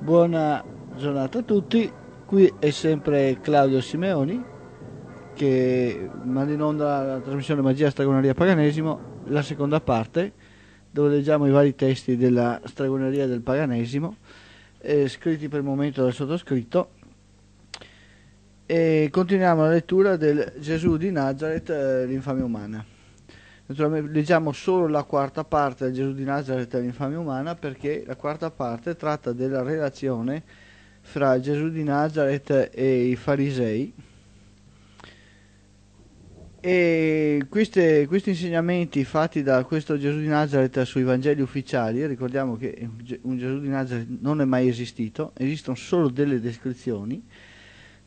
Buona giornata a tutti, qui è sempre Claudio Simeoni che manda in onda la trasmissione Magia Stragoneria Paganesimo, la seconda parte dove leggiamo i vari testi della Stragoneria del Paganesimo eh, scritti per il momento dal sottoscritto e continuiamo la lettura del Gesù di Nazareth, eh, l'infamia umana. Naturalmente leggiamo solo la quarta parte da Gesù di Nazareth e all'infamia umana perché la quarta parte tratta della relazione fra Gesù di Nazareth e i farisei. E queste, questi insegnamenti fatti da questo Gesù di Nazareth sui Vangeli ufficiali, ricordiamo che un Gesù di Nazareth non è mai esistito, esistono solo delle descrizioni,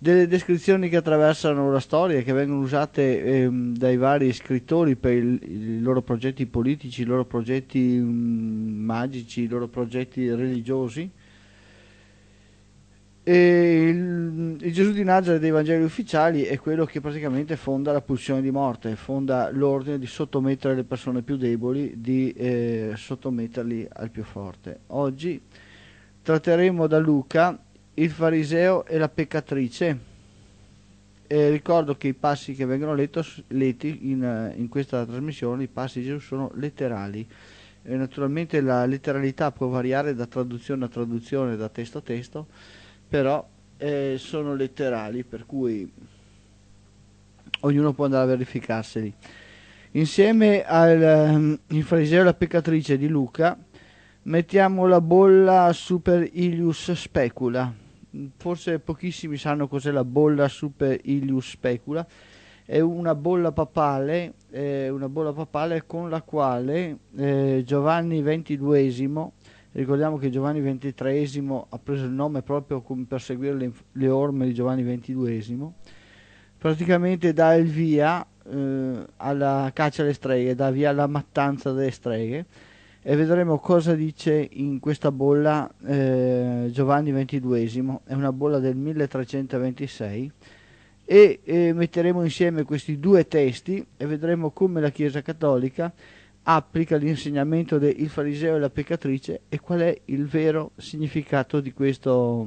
delle descrizioni che attraversano la storia e che vengono usate ehm, dai vari scrittori per il, i loro progetti politici, i loro progetti mh, mm, magici, i loro progetti religiosi. E il, il, Gesù di Nazareth dei Vangeli ufficiali è quello che praticamente fonda la pulsione di morte, fonda l'ordine di sottomettere le persone più deboli, di eh, sottometterli al più forte. Oggi tratteremo da Luca il fariseo e la peccatrice. E ricordo che i passi che vengono lettos, letti in, in, questa trasmissione, i passi di Gesù sono letterali. E naturalmente la letteralità può variare da traduzione a traduzione, da testo a testo, però eh, sono letterali, per cui ognuno può andare a verificarseli. Insieme al um, fariseo e la peccatrice di Luca mettiamo la bolla super ilius specula forse pochissimi sanno cos'è la bolla super ilius specula, è una bolla papale, eh, una bolla papale con la quale eh, Giovanni XXII, ricordiamo che Giovanni XXIII ha preso il nome proprio per seguire le, le orme di Giovanni XXII, praticamente dà il via eh, alla caccia alle streghe, dà via alla mattanza delle streghe e vedremo cosa dice in questa bolla eh, Giovanni XXII, è una bolla del 1326 e eh, metteremo insieme questi due testi e vedremo come la Chiesa Cattolica applica l'insegnamento del fariseo e la peccatrice e qual è il vero significato di questo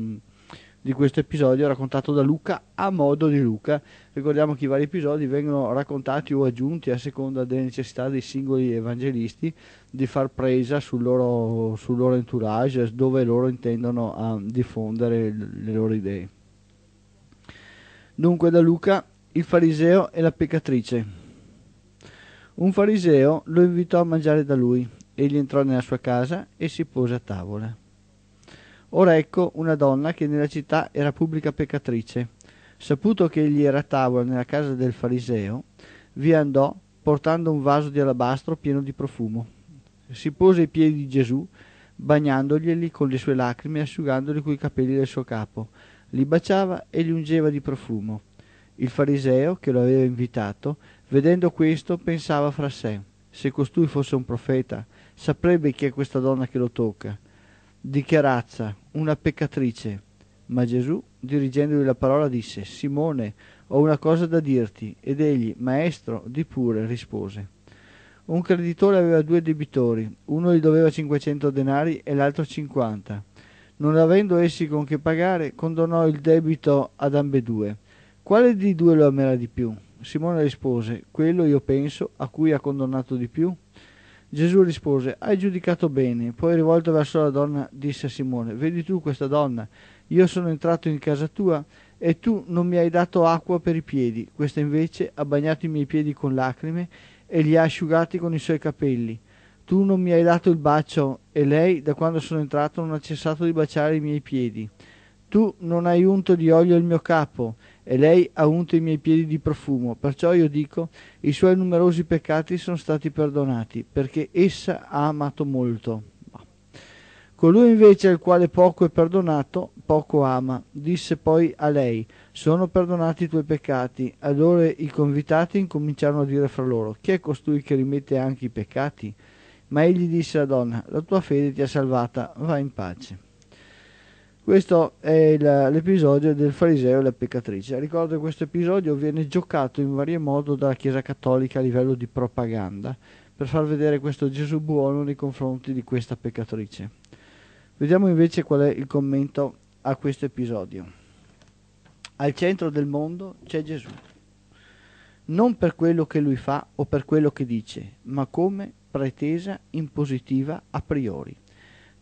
di questo episodio raccontato da Luca a modo di Luca. Ricordiamo che i vari episodi vengono raccontati o aggiunti a seconda delle necessità dei singoli evangelisti di far presa sul loro, sul loro entourage, dove loro intendono diffondere le loro idee. Dunque da Luca, il fariseo e la peccatrice. Un fariseo lo invitò a mangiare da lui, egli entrò nella sua casa e si pose a tavola. Ora ecco una donna che nella città era pubblica peccatrice. Saputo che egli era a tavola nella casa del fariseo, vi andò portando un vaso di alabastro pieno di profumo. Si pose ai piedi di Gesù, bagnandoglieli con le sue lacrime e asciugandoli coi capelli del suo capo. Li baciava e li ungeva di profumo. Il fariseo, che lo aveva invitato, vedendo questo, pensava fra sé: Se costui fosse un profeta, saprebbe chi è questa donna che lo tocca dichiarazza una peccatrice. Ma Gesù, dirigendogli la parola, disse, Simone, ho una cosa da dirti. Ed egli, Maestro, di pure, rispose. Un creditore aveva due debitori, uno gli doveva 500 denari e l'altro 50. Non avendo essi con che pagare, condonò il debito ad ambedue. Quale di due lo amerà di più? Simone rispose, quello io penso a cui ha condonato di più. Gesù rispose, hai giudicato bene. Poi rivolto verso la donna disse a Simone, vedi tu questa donna, io sono entrato in casa tua e tu non mi hai dato acqua per i piedi, questa invece ha bagnato i miei piedi con lacrime e li ha asciugati con i suoi capelli. Tu non mi hai dato il bacio e lei, da quando sono entrato, non ha cessato di baciare i miei piedi. Tu non hai unto di olio il mio capo e lei ha unto i miei piedi di profumo. Perciò io dico, i suoi numerosi peccati sono stati perdonati, perché essa ha amato molto. Colui invece al quale poco è perdonato, poco ama. Disse poi a lei, sono perdonati i tuoi peccati. Allora i convitati incominciarono a dire fra loro, chi è costui che rimette anche i peccati? Ma egli disse alla donna, la tua fede ti ha salvata, va in pace. Questo è il, l'episodio del fariseo e la peccatrice. Ricordo che questo episodio viene giocato in vario modo dalla Chiesa Cattolica a livello di propaganda per far vedere questo Gesù buono nei confronti di questa peccatrice. Vediamo invece qual è il commento a questo episodio. Al centro del mondo c'è Gesù, non per quello che lui fa o per quello che dice, ma come pretesa impositiva a priori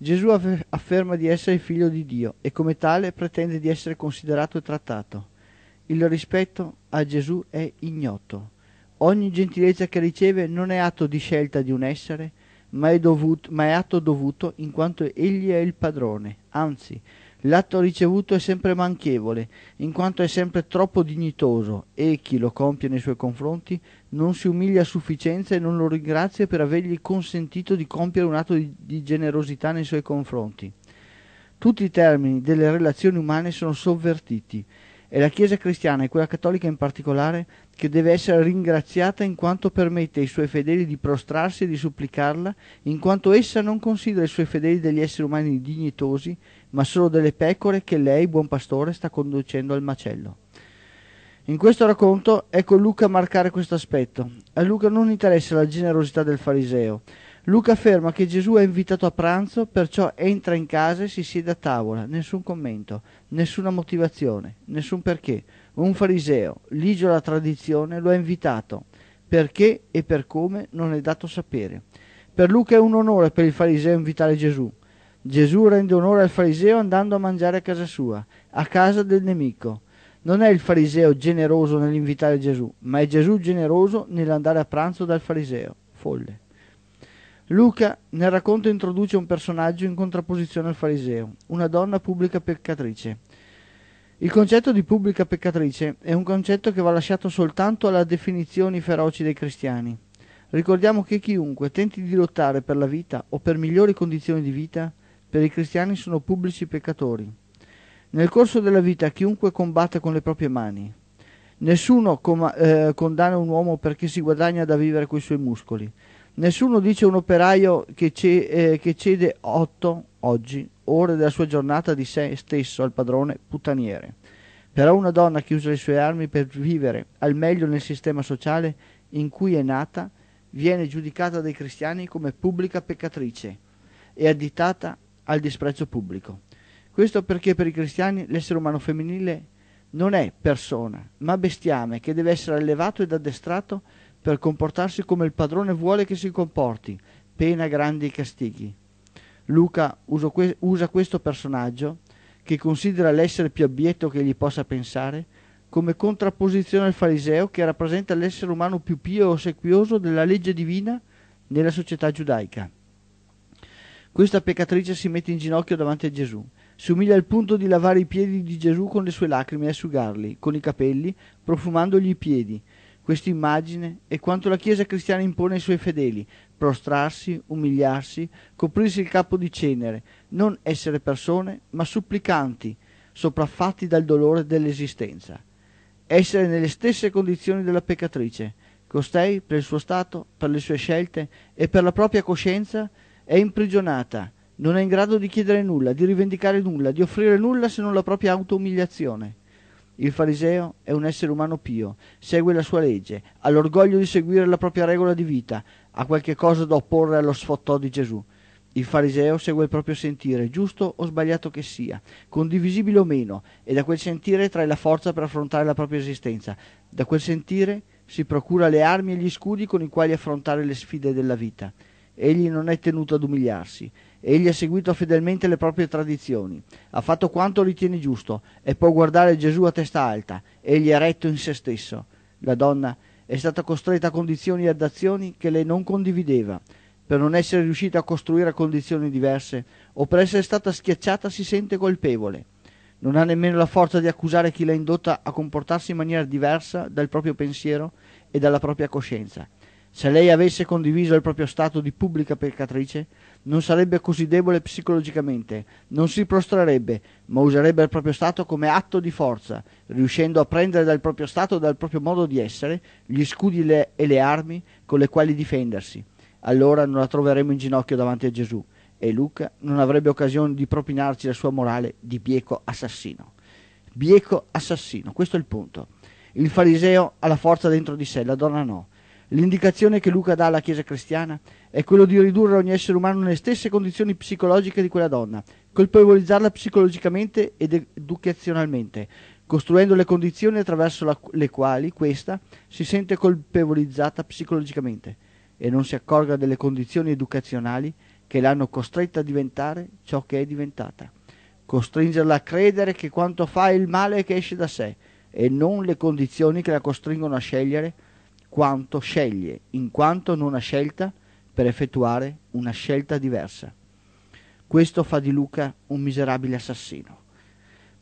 Gesù afferma di essere figlio di Dio e come tale pretende di essere considerato e trattato. Il rispetto a Gesù è ignoto. Ogni gentilezza che riceve non è atto di scelta di un essere, ma è, dovuto, ma è atto dovuto in quanto egli è il padrone. Anzi, l'atto ricevuto è sempre manchevole, in quanto è sempre troppo dignitoso e chi lo compie nei suoi confronti non si umilia a sufficienza e non lo ringrazia per avergli consentito di compiere un atto di, di generosità nei suoi confronti. Tutti i termini delle relazioni umane sono sovvertiti e la Chiesa cristiana e quella cattolica in particolare che deve essere ringraziata in quanto permette ai suoi fedeli di prostrarsi e di supplicarla, in quanto essa non considera i suoi fedeli degli esseri umani dignitosi, ma solo delle pecore che lei, buon pastore, sta conducendo al macello. In questo racconto ecco Luca marcare questo aspetto. A Luca non interessa la generosità del fariseo. Luca afferma che Gesù è invitato a pranzo, perciò entra in casa e si siede a tavola, nessun commento, nessuna motivazione, nessun perché. Un fariseo, ligio alla tradizione, lo ha invitato. Perché e per come non è dato sapere. Per Luca è un onore per il fariseo invitare Gesù. Gesù rende onore al fariseo andando a mangiare a casa sua, a casa del nemico. Non è il fariseo generoso nell'invitare Gesù, ma è Gesù generoso nell'andare a pranzo dal fariseo, folle. Luca nel racconto introduce un personaggio in contrapposizione al fariseo, una donna pubblica peccatrice. Il concetto di pubblica peccatrice è un concetto che va lasciato soltanto alla definizione feroci dei cristiani. Ricordiamo che chiunque tenti di lottare per la vita o per migliori condizioni di vita, per i cristiani sono pubblici peccatori. Nel corso della vita chiunque combatte con le proprie mani. Nessuno com- eh, condanna un uomo perché si guadagna da vivere coi suoi muscoli. Nessuno dice a un operaio che, ce- eh, che cede otto, oggi, ore della sua giornata di sé stesso al padrone puttaniere. Però una donna che usa le sue armi per vivere al meglio nel sistema sociale in cui è nata viene giudicata dai cristiani come pubblica peccatrice e additata al disprezzo pubblico. Questo perché per i cristiani l'essere umano femminile non è persona, ma bestiame che deve essere allevato ed addestrato per comportarsi come il padrone vuole che si comporti, pena grandi castighi. Luca que usa questo personaggio, che considera l'essere più abietto che gli possa pensare, come contrapposizione al fariseo che rappresenta l'essere umano più pio e ossequioso della legge divina nella società giudaica. Questa peccatrice si mette in ginocchio davanti a Gesù. Si umilia al punto di lavare i piedi di Gesù con le sue lacrime e asciugarli, con i capelli, profumandogli i piedi. Questa immagine è quanto la Chiesa cristiana impone ai suoi fedeli, prostrarsi, umiliarsi, coprirsi il capo di cenere, non essere persone, ma supplicanti, sopraffatti dal dolore dell'esistenza. Essere nelle stesse condizioni della peccatrice, costei per il suo stato, per le sue scelte e per la propria coscienza è imprigionata, non è in grado di chiedere nulla, di rivendicare nulla, di offrire nulla se non la propria autoumiliazione. Il fariseo è un essere umano pio, segue la sua legge, ha l'orgoglio di seguire la propria regola di vita, ha qualche cosa da opporre allo sfottò di Gesù. Il fariseo segue il proprio sentire, giusto o sbagliato che sia, condivisibile o meno, e da quel sentire trae la forza per affrontare la propria esistenza. Da quel sentire si procura le armi e gli scudi con i quali affrontare le sfide della vita. Egli non è tenuto ad umiliarsi. Egli ha seguito fedelmente le proprie tradizioni, ha fatto quanto ritiene giusto e può guardare Gesù a testa alta. Egli è retto in se stesso. La donna è stata costretta a condizioni ed azioni che lei non condivideva, per non essere riuscita a costruire condizioni diverse o per essere stata schiacciata si sente colpevole. Non ha nemmeno la forza di accusare chi l'ha indotta a comportarsi in maniera diversa dal proprio pensiero e dalla propria coscienza. Se lei avesse condiviso il proprio stato di pubblica peccatrice, non sarebbe così debole psicologicamente, non si prostrerebbe, ma userebbe il proprio stato come atto di forza, riuscendo a prendere dal proprio stato e dal proprio modo di essere gli scudi le, e le armi con le quali difendersi. Allora non la troveremo in ginocchio davanti a Gesù e Luca non avrebbe occasione di propinarci la sua morale di bieco assassino. Bieco assassino, questo è il punto. Il fariseo ha la forza dentro di sé, la donna no L'indicazione che Luca dà alla Chiesa cristiana è quello di ridurre ogni essere umano nelle stesse condizioni psicologiche di quella donna, colpevolizzarla psicologicamente ed educazionalmente, costruendo le condizioni attraverso la, le quali questa si sente colpevolizzata psicologicamente e non si accorga delle condizioni educazionali che l'hanno costretta a diventare ciò che è diventata, costringerla a credere che quanto fa è il male che esce da sé e non le condizioni che la costringono a scegliere quanto sceglie, in quanto non ha scelta per effettuare una scelta diversa. Questo fa di Luca un miserabile assassino.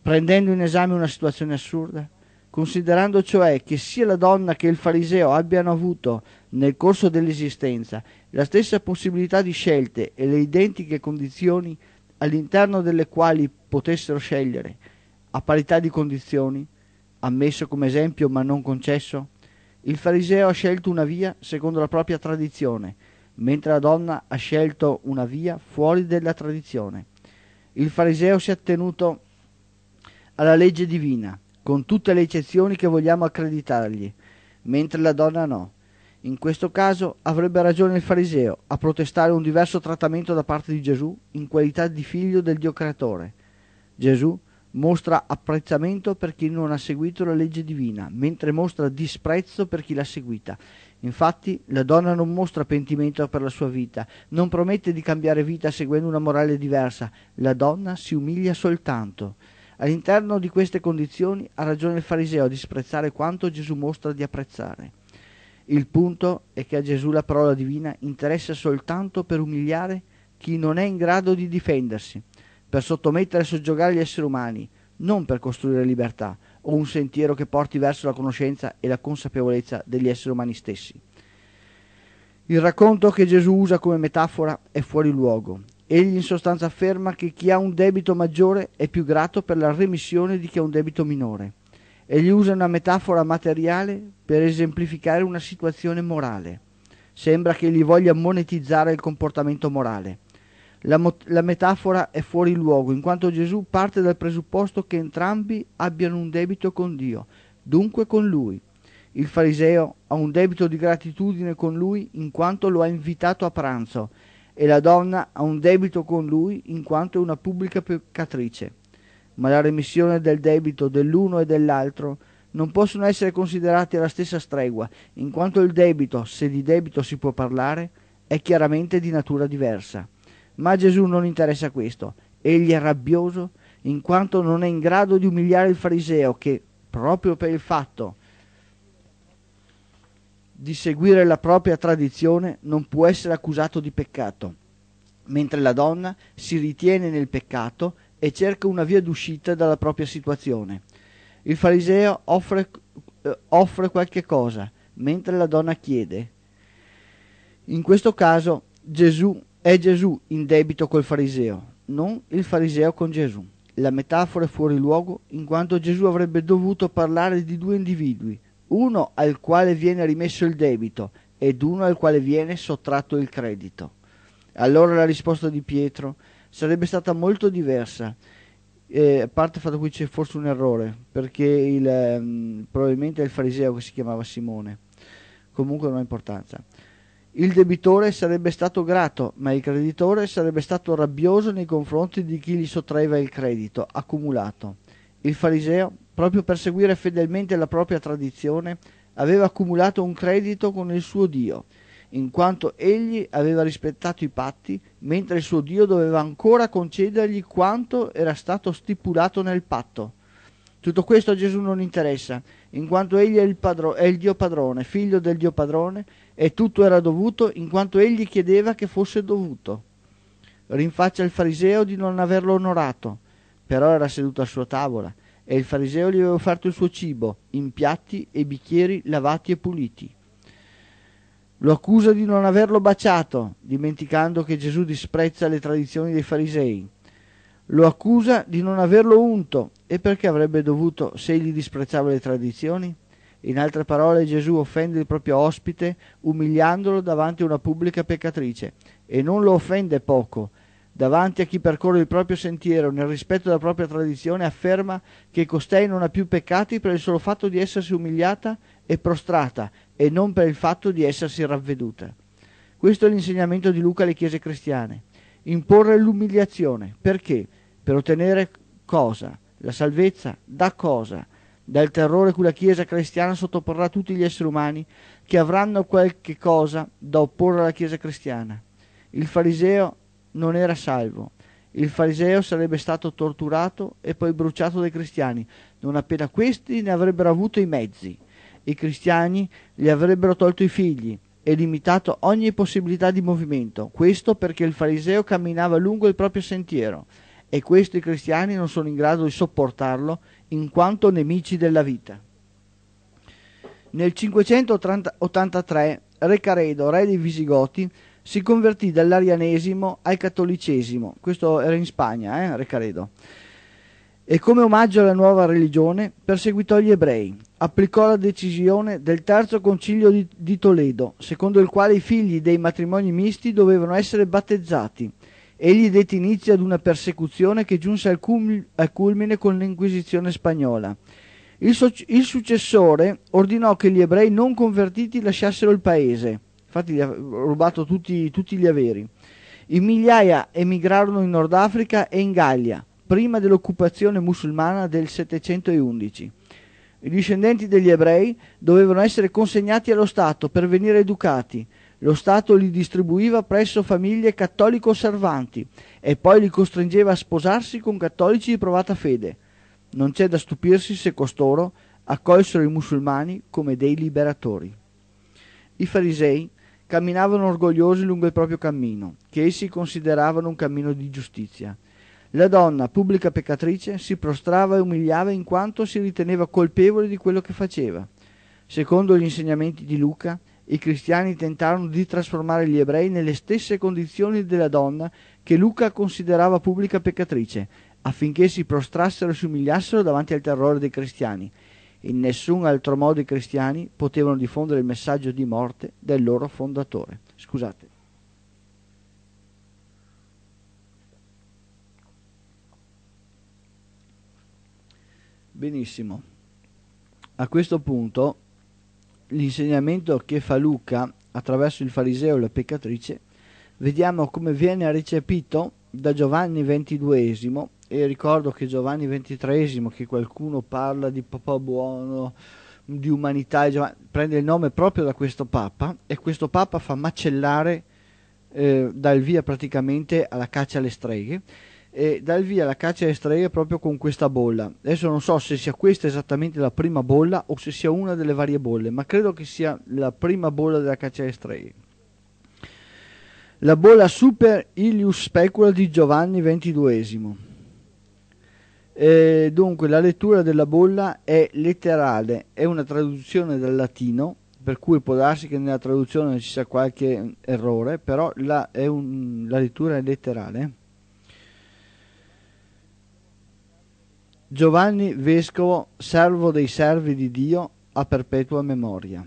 Prendendo in esame una situazione assurda, considerando cioè che sia la donna che il fariseo abbiano avuto nel corso dell'esistenza la stessa possibilità di scelte e le identiche condizioni all'interno delle quali potessero scegliere, a parità di condizioni, ammesso come esempio ma non concesso, il fariseo ha scelto una via secondo la propria tradizione, mentre la donna ha scelto una via fuori della tradizione. Il fariseo si è attenuto alla legge divina, con tutte le eccezioni che vogliamo accreditargli, mentre la donna no. In questo caso avrebbe ragione il fariseo a protestare un diverso trattamento da parte di Gesù in qualità di figlio del Dio creatore. Gesù mostra apprezzamento per chi non ha seguito la legge divina, mentre mostra disprezzo per chi l'ha seguita. Infatti, la donna non mostra pentimento per la sua vita, non promette di cambiare vita seguendo una morale diversa, la donna si umilia soltanto. All'interno di queste condizioni ha ragione il fariseo a disprezzare quanto Gesù mostra di apprezzare. Il punto è che a Gesù la parola divina interessa soltanto per umiliare chi non è in grado di difendersi per sottomettere e soggiogare gli esseri umani, non per costruire libertà o un sentiero che porti verso la conoscenza e la consapevolezza degli esseri umani stessi. Il racconto che Gesù usa come metafora è fuori luogo. Egli in sostanza afferma che chi ha un debito maggiore è più grato per la remissione di chi ha un debito minore. Egli usa una metafora materiale per esemplificare una situazione morale. Sembra che egli voglia monetizzare il comportamento morale. La, mo- la, metafora è fuori luogo, in quanto Gesù parte dal presupposto che entrambi abbiano un debito con Dio, dunque con Lui. Il fariseo ha un debito di gratitudine con Lui in quanto lo ha invitato a pranzo e la donna ha un debito con Lui in quanto è una pubblica peccatrice. Ma la remissione del debito dell'uno e dell'altro non possono essere considerati alla stessa stregua, in quanto il debito, se di debito si può parlare, è chiaramente di natura diversa. Ma a Gesù non interessa questo. Egli è rabbioso in quanto non è in grado di umiliare il fariseo che, proprio per il fatto di seguire la propria tradizione, non può essere accusato di peccato, mentre la donna si ritiene nel peccato e cerca una via d'uscita dalla propria situazione. Il fariseo offre, eh, offre qualche cosa, mentre la donna chiede. In questo caso Gesù è Gesù in debito col fariseo, non il fariseo con Gesù. La metafora è fuori luogo in quanto Gesù avrebbe dovuto parlare di due individui, uno al quale viene rimesso il debito ed uno al quale viene sottratto il credito. Allora la risposta di Pietro sarebbe stata molto diversa. Eh, a parte il fatto che qui c'è forse un errore, perché il, ehm, probabilmente è il fariseo che si chiamava Simone. Comunque non ha importanza. Il debitore sarebbe stato grato, ma il creditore sarebbe stato rabbioso nei confronti di chi gli sottraeva il credito accumulato. Il fariseo, proprio per seguire fedelmente la propria tradizione, aveva accumulato un credito con il suo Dio, in quanto egli aveva rispettato i patti, mentre il suo Dio doveva ancora concedergli quanto era stato stipulato nel patto. Tutto questo a Gesù non interessa, in quanto egli è il, padro- è il Dio padrone, figlio del Dio padrone, e tutto era dovuto in quanto egli chiedeva che fosse dovuto. Rinfaccia il fariseo di non averlo onorato, però era seduto a sua tavola e il fariseo gli aveva offerto il suo cibo in piatti e bicchieri lavati e puliti. Lo accusa di non averlo baciato, dimenticando che Gesù disprezza le tradizioni dei farisei. Lo accusa di non averlo unto e perché avrebbe dovuto se egli disprezzava le tradizioni? In altre parole, Gesù offende il proprio ospite umiliandolo davanti a una pubblica peccatrice e non lo offende poco. Davanti a chi percorre il proprio sentiero nel rispetto della propria tradizione afferma che costei non ha più peccati per il solo fatto di essersi umiliata e prostrata e non per il fatto di essersi ravveduta. Questo è l'insegnamento di Luca alle chiese cristiane. Imporre l'umiliazione. Perché? Per ottenere cosa? La salvezza da cosa? dal terrore cui la Chiesa cristiana sottoporrà tutti gli esseri umani che avranno qualche cosa da opporre alla Chiesa cristiana. Il fariseo non era salvo. Il fariseo sarebbe stato torturato e poi bruciato dai cristiani, non appena questi ne avrebbero avuto i mezzi. I cristiani gli avrebbero tolto i figli e limitato ogni possibilità di movimento. Questo perché il fariseo camminava lungo il proprio sentiero e questo i cristiani non sono in grado di sopportarlo in quanto nemici della vita. Nel 583 Recaredo, re dei Visigoti, si convertì dall'arianesimo al cattolicesimo, questo era in Spagna, eh, Recaredo, e come omaggio alla nuova religione perseguitò gli ebrei, applicò la decisione del terzo concilio di, di Toledo, secondo il quale i figli dei matrimoni misti dovevano essere battezzati Egli dette inizio ad una persecuzione che giunse al, cum- al culmine con l'Inquisizione spagnola. Il, so- il, successore ordinò che gli ebrei non convertiti lasciassero il paese, infatti gli ha rubato tutti, tutti gli averi. In migliaia emigrarono in Nord Africa e in Gallia, prima dell'occupazione musulmana del 711. I discendenti degli ebrei dovevano essere consegnati allo Stato per venire educati, lo Stato li distribuiva presso famiglie cattolico osservanti e poi li costringeva a sposarsi con cattolici di provata fede. Non c'è da stupirsi se costoro accolsero i musulmani come dei liberatori. I farisei camminavano orgogliosi lungo il proprio cammino, che essi consideravano un cammino di giustizia. La donna, pubblica peccatrice, si prostrava e umiliava in quanto si riteneva colpevole di quello che faceva. Secondo gli insegnamenti di Luca, i cristiani tentarono di trasformare gli ebrei nelle stesse condizioni della donna che Luca considerava pubblica peccatrice, affinché si prostrassero e si umiliassero davanti al terrore dei cristiani. In nessun altro modo i cristiani potevano diffondere il messaggio di morte del loro fondatore. Scusate. Benissimo. A questo punto l'insegnamento che fa Luca attraverso il fariseo e la peccatrice, vediamo come viene recepito da Giovanni XXII e ricordo che Giovanni XXIII, che qualcuno parla di papà Buono, di umanità, prende il nome proprio da questo Papa e questo Papa fa macellare eh, dal via praticamente alla caccia alle streghe e dal via la caccia alle streghe proprio con questa bolla. Adesso non so se sia questa esattamente la prima bolla o se sia una delle varie bolle, ma credo che sia la prima bolla della caccia alle streghe. La bolla Super Ilius Specula di Giovanni XXII. dunque, la lettura della bolla è letterale, è una traduzione dal latino, per cui può darsi che nella traduzione ci sia qualche errore, però la, un, la lettura è letterale Giovanni Vescovo, servo dei servi di Dio a perpetua memoria.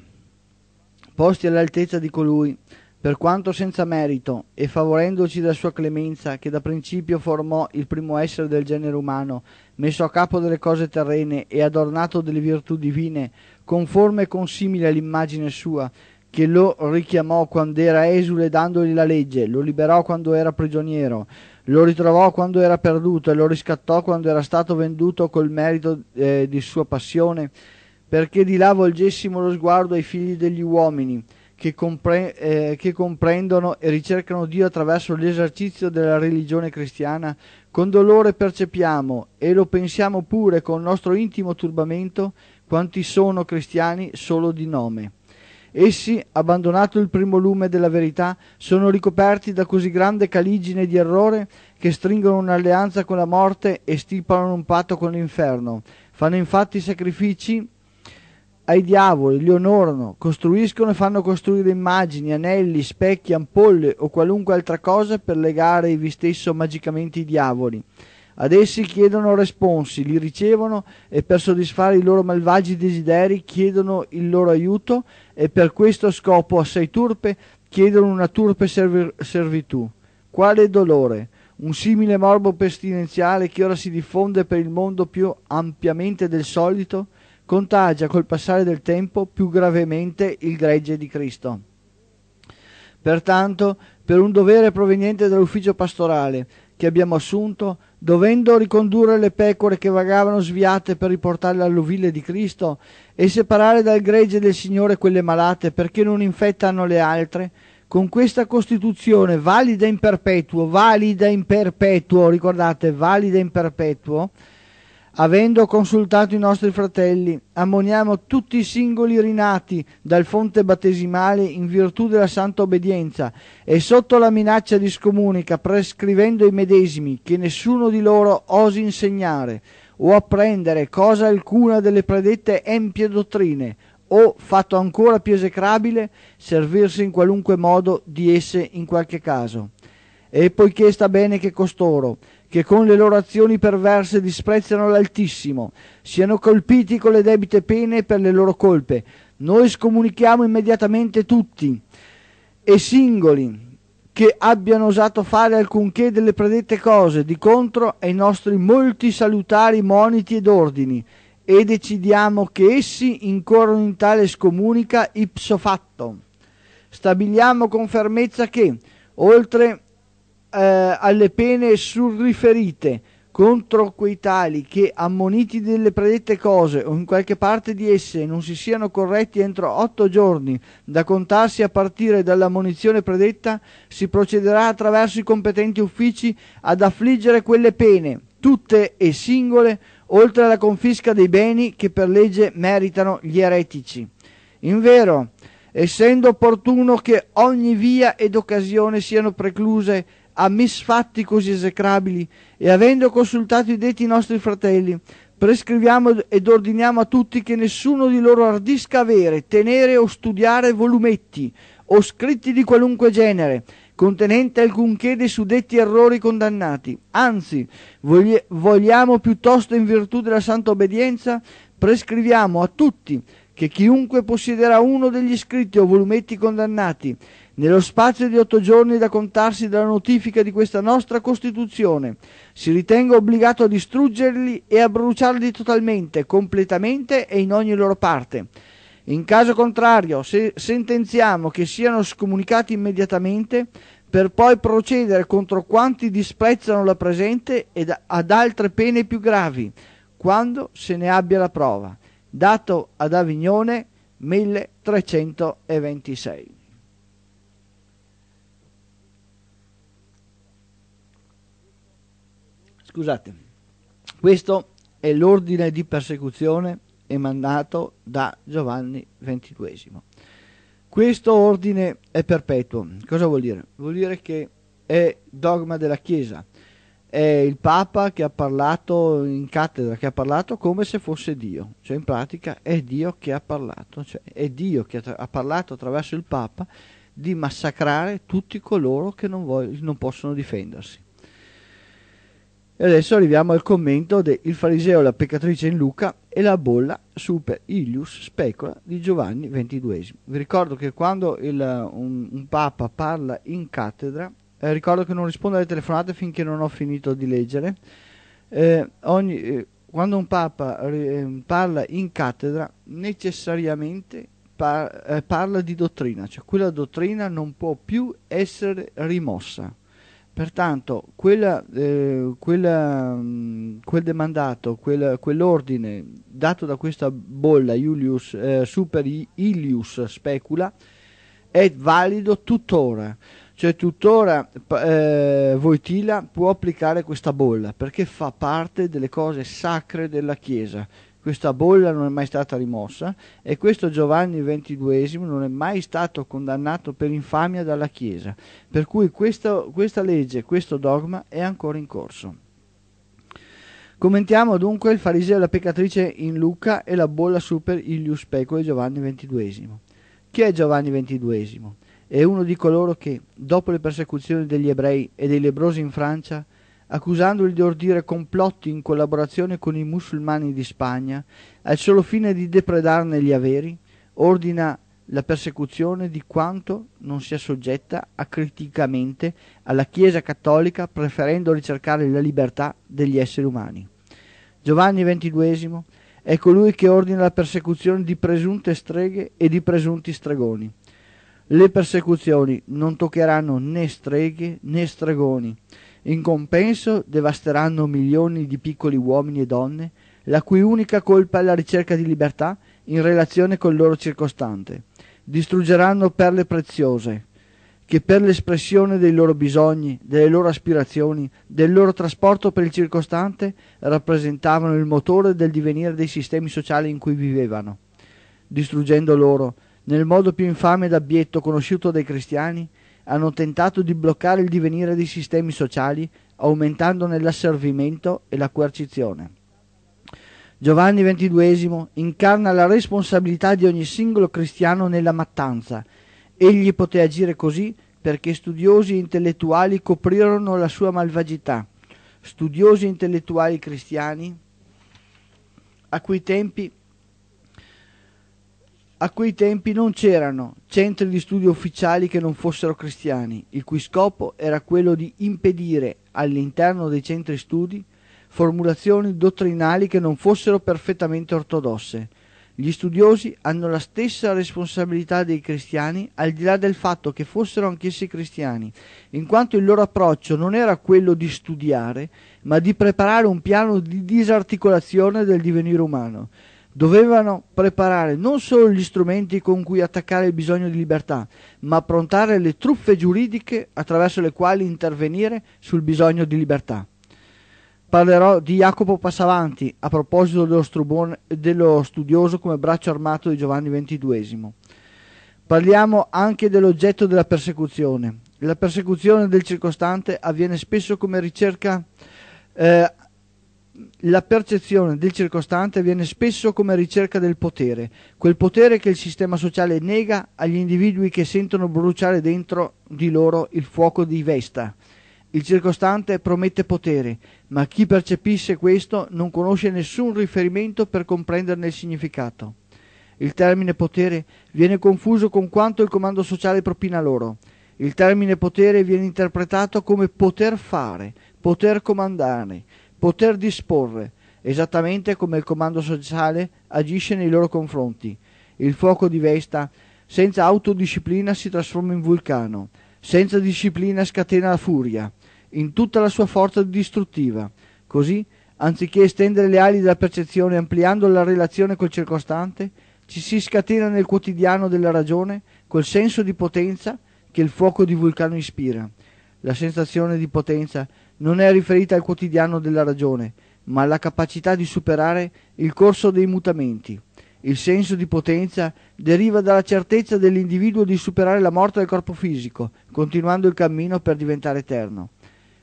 Posti all'altezza di colui, per quanto senza merito, e favorendoci la sua clemenza, che da principio formò il primo essere del genere umano, messo a capo delle cose terrene e adornato delle virtù divine, conforme e consimile all'immagine sua, che lo richiamò quando era esule dandogli la legge, lo liberò quando era prigioniero, lo ritrovò quando era perduto e lo riscattò quando era stato venduto col merito eh, di sua passione, perché di là volgessimo lo sguardo ai figli degli uomini, che, compre- eh, che comprendono e ricercano Dio attraverso l'esercizio della religione cristiana, con dolore percepiamo, e lo pensiamo pure col nostro intimo turbamento, quanti sono cristiani solo di nome. Essi, abbandonato il primo lume della verità, sono ricoperti da così grande caligine di errore che stringono un'alleanza con la morte e stipulano un patto con l'inferno. Fanno infatti sacrifici ai diavoli, li onorano, costruiscono e fanno costruire immagini, anelli, specchi, ampolle o qualunque altra cosa per legare ivi stesso magicamente i diavoli. Ad essi chiedono responsi, li ricevono e per soddisfare i loro malvagi desideri chiedono il loro aiuto e per questo scopo assai turpe chiedono una turpe serv- servitù. Quale dolore! Un simile morbo pestilenziale che ora si diffonde per il mondo più ampiamente del solito contagia col passare del tempo più gravemente il gregge di Cristo. Pertanto, per un dovere proveniente dall'ufficio pastorale, che abbiamo assunto, dovendo ricondurre le pecore che vagavano sviate per riportarle all'ovile di Cristo e separare dal gregge del Signore quelle malate perché non infettano le altre, con questa Costituzione valida in perpetuo, valida in perpetuo, ricordate, valida in perpetuo, avendo consultato i nostri fratelli, ammoniamo tutti i singoli rinati dal fonte battesimale in virtù della santa obbedienza e sotto la minaccia di scomunica prescrivendo i medesimi che nessuno di loro osi insegnare o apprendere cosa alcuna delle predette empie dottrine o, fatto ancora più esecrabile, servirsi in qualunque modo di esse in qualche caso. E poiché sta bene che costoro, che con le loro azioni perverse disprezzano l'Altissimo, siano colpiti con le debite pene per le loro colpe. Noi scomunichiamo immediatamente tutti e singoli che abbiano osato fare alcunché delle predette cose, di contro ai nostri molti salutari moniti ed ordini, e decidiamo che essi incorrono in tale scomunica ipso fatto. Stabiliamo con fermezza che, oltre eh, alle pene surriferite contro quei tali che, ammoniti delle predette cose o in qualche parte di esse, non si siano corretti entro otto giorni da contarsi a partire dall'ammonizione predetta, si procederà attraverso i competenti uffici ad affliggere quelle pene, tutte e singole, oltre alla confisca dei beni che per legge meritano gli eretici. Invero, essendo opportuno che ogni via ed occasione siano precluse a misfatti così esecrabili e avendo consultato i detti nostri fratelli, prescriviamo ed ordiniamo a tutti che nessuno di loro ardisca avere, tenere o studiare volumetti o scritti di qualunque genere, contenente alcunché dei suddetti errori condannati. Anzi, vogliamo piuttosto, in virtù della santa obbedienza, prescriviamo a tutti che chiunque possiederà uno degli scritti o volumetti condannati nello spazio di otto giorni da contarsi dalla notifica di questa nostra Costituzione, si ritenga obbligato a distruggerli e a bruciarli totalmente, completamente e in ogni loro parte. In caso contrario, se sentenziamo che siano scomunicati immediatamente, per poi procedere contro quanti disprezzano la presente ed ad altre pene più gravi, quando se ne abbia la prova. Dato ad Avignone 1326. Scusate, questo è l'ordine di persecuzione emanato da Giovanni XXII. Questo ordine è perpetuo. Cosa vuol dire? Vuol dire che è dogma della Chiesa. È il Papa che ha parlato in cattedra, che ha parlato come se fosse Dio. Cioè in pratica è Dio che ha parlato, cioè è Dio che ha parlato attraverso il Papa di massacrare tutti coloro che non, non possono difendersi. E adesso arriviamo al commento del fariseo e la peccatrice in Luca e la bolla super ilius specula di Giovanni XXII. Vi ricordo che quando il, un, un, papa parla in cattedra, eh, ricordo che non rispondo alle telefonate finché non ho finito di leggere, eh, ogni, eh, quando un papa eh, parla in cattedra necessariamente par, eh, parla di dottrina, cioè quella dottrina non può più essere rimossa Pertanto quel, eh, quel, mm, quel demandato, quel, quell'ordine dato da questa bolla Julius, eh, Super Ilius Specula è valido tuttora, cioè tuttora eh, Voitila può applicare questa bolla perché fa parte delle cose sacre della Chiesa, questa bolla non è mai stata rimossa e questo Giovanni XXII non è mai stato condannato per infamia dalla Chiesa, per cui questo, questa legge, questo dogma è ancora in corso. Commentiamo dunque il fariseo e la peccatrice in Luca e la bolla super Ilius Peco di Giovanni XXII. Chi è Giovanni XXII? È uno di coloro che, dopo le persecuzioni degli ebrei e dei lebrosi in Francia, accusandoli di ordire complotti in collaborazione con i musulmani di Spagna al solo fine di depredarne gli averi, ordina la persecuzione di quanto non sia soggetta acriticamente alla Chiesa cattolica preferendo ricercare la libertà degli esseri umani. Giovanni XXII è colui che ordina la persecuzione di presunte streghe e di presunti stregoni. Le persecuzioni non toccheranno né streghe né stregoni, in compenso devasteranno milioni di piccoli uomini e donne la cui unica colpa è la ricerca di libertà in relazione col loro circostante. Distruggeranno perle preziose che per l'espressione dei loro bisogni, delle loro aspirazioni, del loro trasporto per il circostante rappresentavano il motore del divenire dei sistemi sociali in cui vivevano, distruggendo loro, nel modo più infame ed abietto conosciuto dai cristiani, hanno tentato di bloccare il divenire dei sistemi sociali aumentandone l'asservimento e la coercizione. Giovanni XXII incarna la responsabilità di ogni singolo cristiano nella mattanza. Egli poté agire così perché studiosi e intellettuali coprirono la sua malvagità. Studiosi e intellettuali cristiani a cui tempi a quei tempi non c'erano centri di studio ufficiali che non fossero cristiani, il cui scopo era quello di impedire all'interno dei centri studi formulazioni dottrinali che non fossero perfettamente ortodosse. Gli studiosi hanno la stessa responsabilità dei cristiani, al di là del fatto che fossero anch'essi cristiani, in quanto il loro approccio non era quello di studiare, ma di preparare un piano di disarticolazione del divenire umano dovevano preparare non solo gli strumenti con cui attaccare il bisogno di libertà, ma approntare le truffe giuridiche attraverso le quali intervenire sul bisogno di libertà. Parlerò di Jacopo Passavanti a proposito dello, strubone, dello studioso come braccio armato di Giovanni XXII. Parliamo anche dell'oggetto della persecuzione. La persecuzione del circostante avviene spesso come ricerca eh, la percezione del circostante viene spesso come ricerca del potere, quel potere che il sistema sociale nega agli individui che sentono bruciare dentro di loro il fuoco di Vesta. Il circostante promette potere, ma chi percepisce questo non conosce nessun riferimento per comprenderne il significato. Il termine potere viene confuso con quanto il comando sociale propina loro. Il termine potere viene interpretato come poter fare, poter comandare, poter disporre, esattamente come il comando sociale agisce nei loro confronti. Il fuoco di Vesta senza autodisciplina si trasforma in vulcano, senza disciplina scatena la furia, in tutta la sua forza distruttiva. Così, anziché estendere le ali della percezione ampliando la relazione col circostante, ci si scatena nel quotidiano della ragione col senso di potenza che il fuoco di vulcano ispira. La sensazione di potenza è non è riferita al quotidiano della ragione, ma alla capacità di superare il corso dei mutamenti. Il senso di potenza deriva dalla certezza dell'individuo di superare la morte del corpo fisico, continuando il cammino per diventare eterno.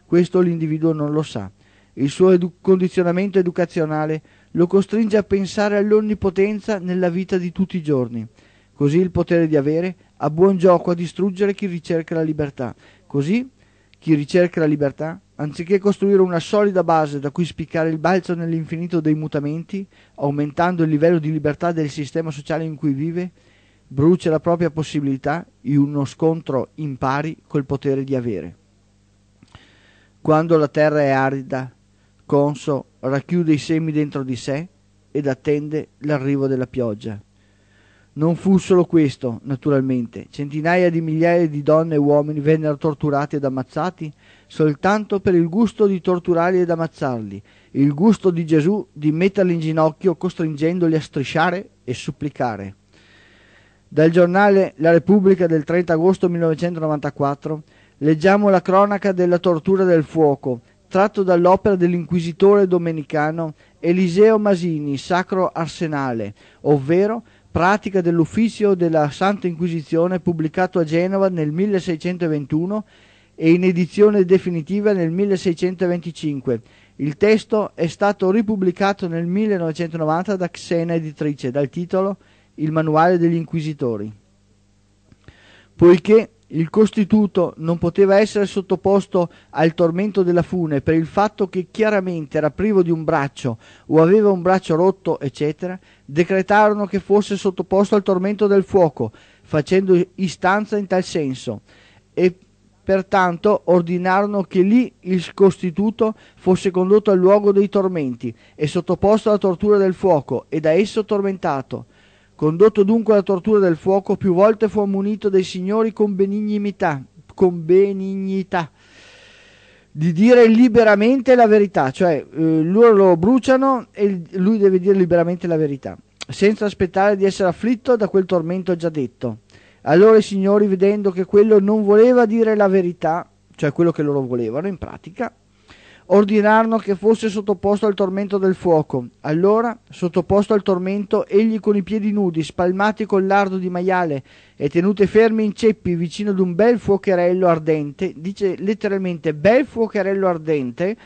Questo l'individuo non lo sa. Il suo edu- condizionamento educazionale lo costringe a pensare all'onnipotenza nella vita di tutti i giorni. Così il potere di avere ha buon gioco a distruggere chi ricerca la libertà. Così chi ricerca la libertà, anziché costruire una solida base da cui spiccare il balzo nell'infinito dei mutamenti, aumentando il livello di libertà del sistema sociale in cui vive, brucia la propria possibilità in uno scontro impari col potere di avere. Quando la terra è arida, Conso racchiude i semi dentro di sé ed attende l'arrivo della pioggia. Non fu solo questo, naturalmente. Centinaia di migliaia di donne e uomini vennero torturati ed ammazzati soltanto per il gusto di torturarli ed ammazzarli, il gusto di Gesù di metterli in ginocchio costringendoli a strisciare e supplicare. Dal giornale La Repubblica del 30 agosto 1994 leggiamo la cronaca della tortura del fuoco, tratto dall'opera dell'inquisitore domenicano Eliseo Masini, Sacro Arsenale, ovvero Pratica dell'Ufficio della Santa Inquisizione pubblicato a Genova nel 1621 e in edizione definitiva nel 1625. Il testo è stato ripubblicato nel 1990 da Xena Editrice dal titolo Il manuale degli inquisitori. Poiché il costituto non poteva essere sottoposto al tormento della fune per il fatto che chiaramente era privo di un braccio o aveva un braccio rotto, eccetera, decretarono che fosse sottoposto al tormento del fuoco, facendo istanza in tal senso, e pertanto ordinarono che lì il costituto fosse condotto al luogo dei tormenti e sottoposto alla tortura del fuoco e da esso tormentato Condotto dunque alla tortura del fuoco, più volte fu ammonito dai signori con benignità, con benignità di dire liberamente la verità, cioè eh, loro lo bruciano e lui deve dire liberamente la verità, senza aspettare di essere afflitto da quel tormento già detto. Allora i signori, vedendo che quello non voleva dire la verità, cioè quello che loro volevano in pratica, ordinarono che fosse sottoposto al tormento del fuoco. Allora, sottoposto al tormento, egli con i piedi nudi, spalmati col lardo di maiale e tenute fermi in ceppi vicino ad un bel fuocherello ardente, dice letteralmente bel fuocherello ardente,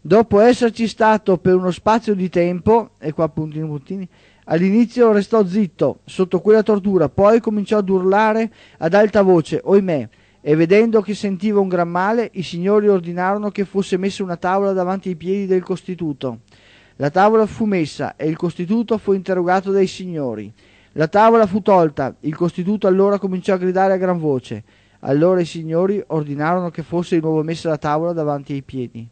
dopo esserci stato per uno spazio di tempo, e qua puntini puntini, all'inizio restò zitto sotto quella tortura, poi cominciò ad urlare ad alta voce, oimè, e vedendo che sentiva un gran male, i signori ordinarono che fosse messa una tavola davanti ai piedi del costituto. La tavola fu messa e il costituto fu interrogato dai signori. La tavola fu tolta, il costituto allora cominciò a gridare a gran voce. Allora i signori ordinarono che fosse di nuovo messa la tavola davanti ai piedi.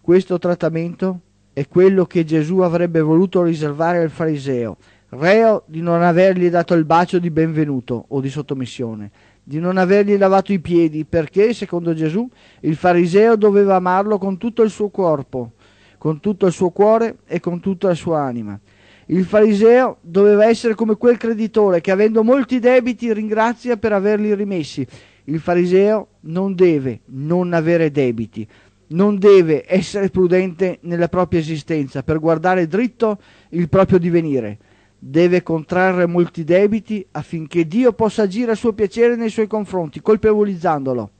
Questo trattamento è quello che Gesù avrebbe voluto riservare al fariseo, reo di non avergli dato il bacio di benvenuto o di sottomissione di non avergli lavato i piedi, perché, secondo Gesù, il fariseo doveva amarlo con tutto il suo corpo, con tutto il suo cuore e con tutta la sua anima. Il fariseo doveva essere come quel creditore che, avendo molti debiti, ringrazia per averli rimessi. Il fariseo non deve non avere debiti, non deve essere prudente nella propria esistenza per guardare dritto il proprio divenire deve contrarre molti debiti affinché Dio possa agire a suo piacere nei suoi confronti, colpevolizzandolo.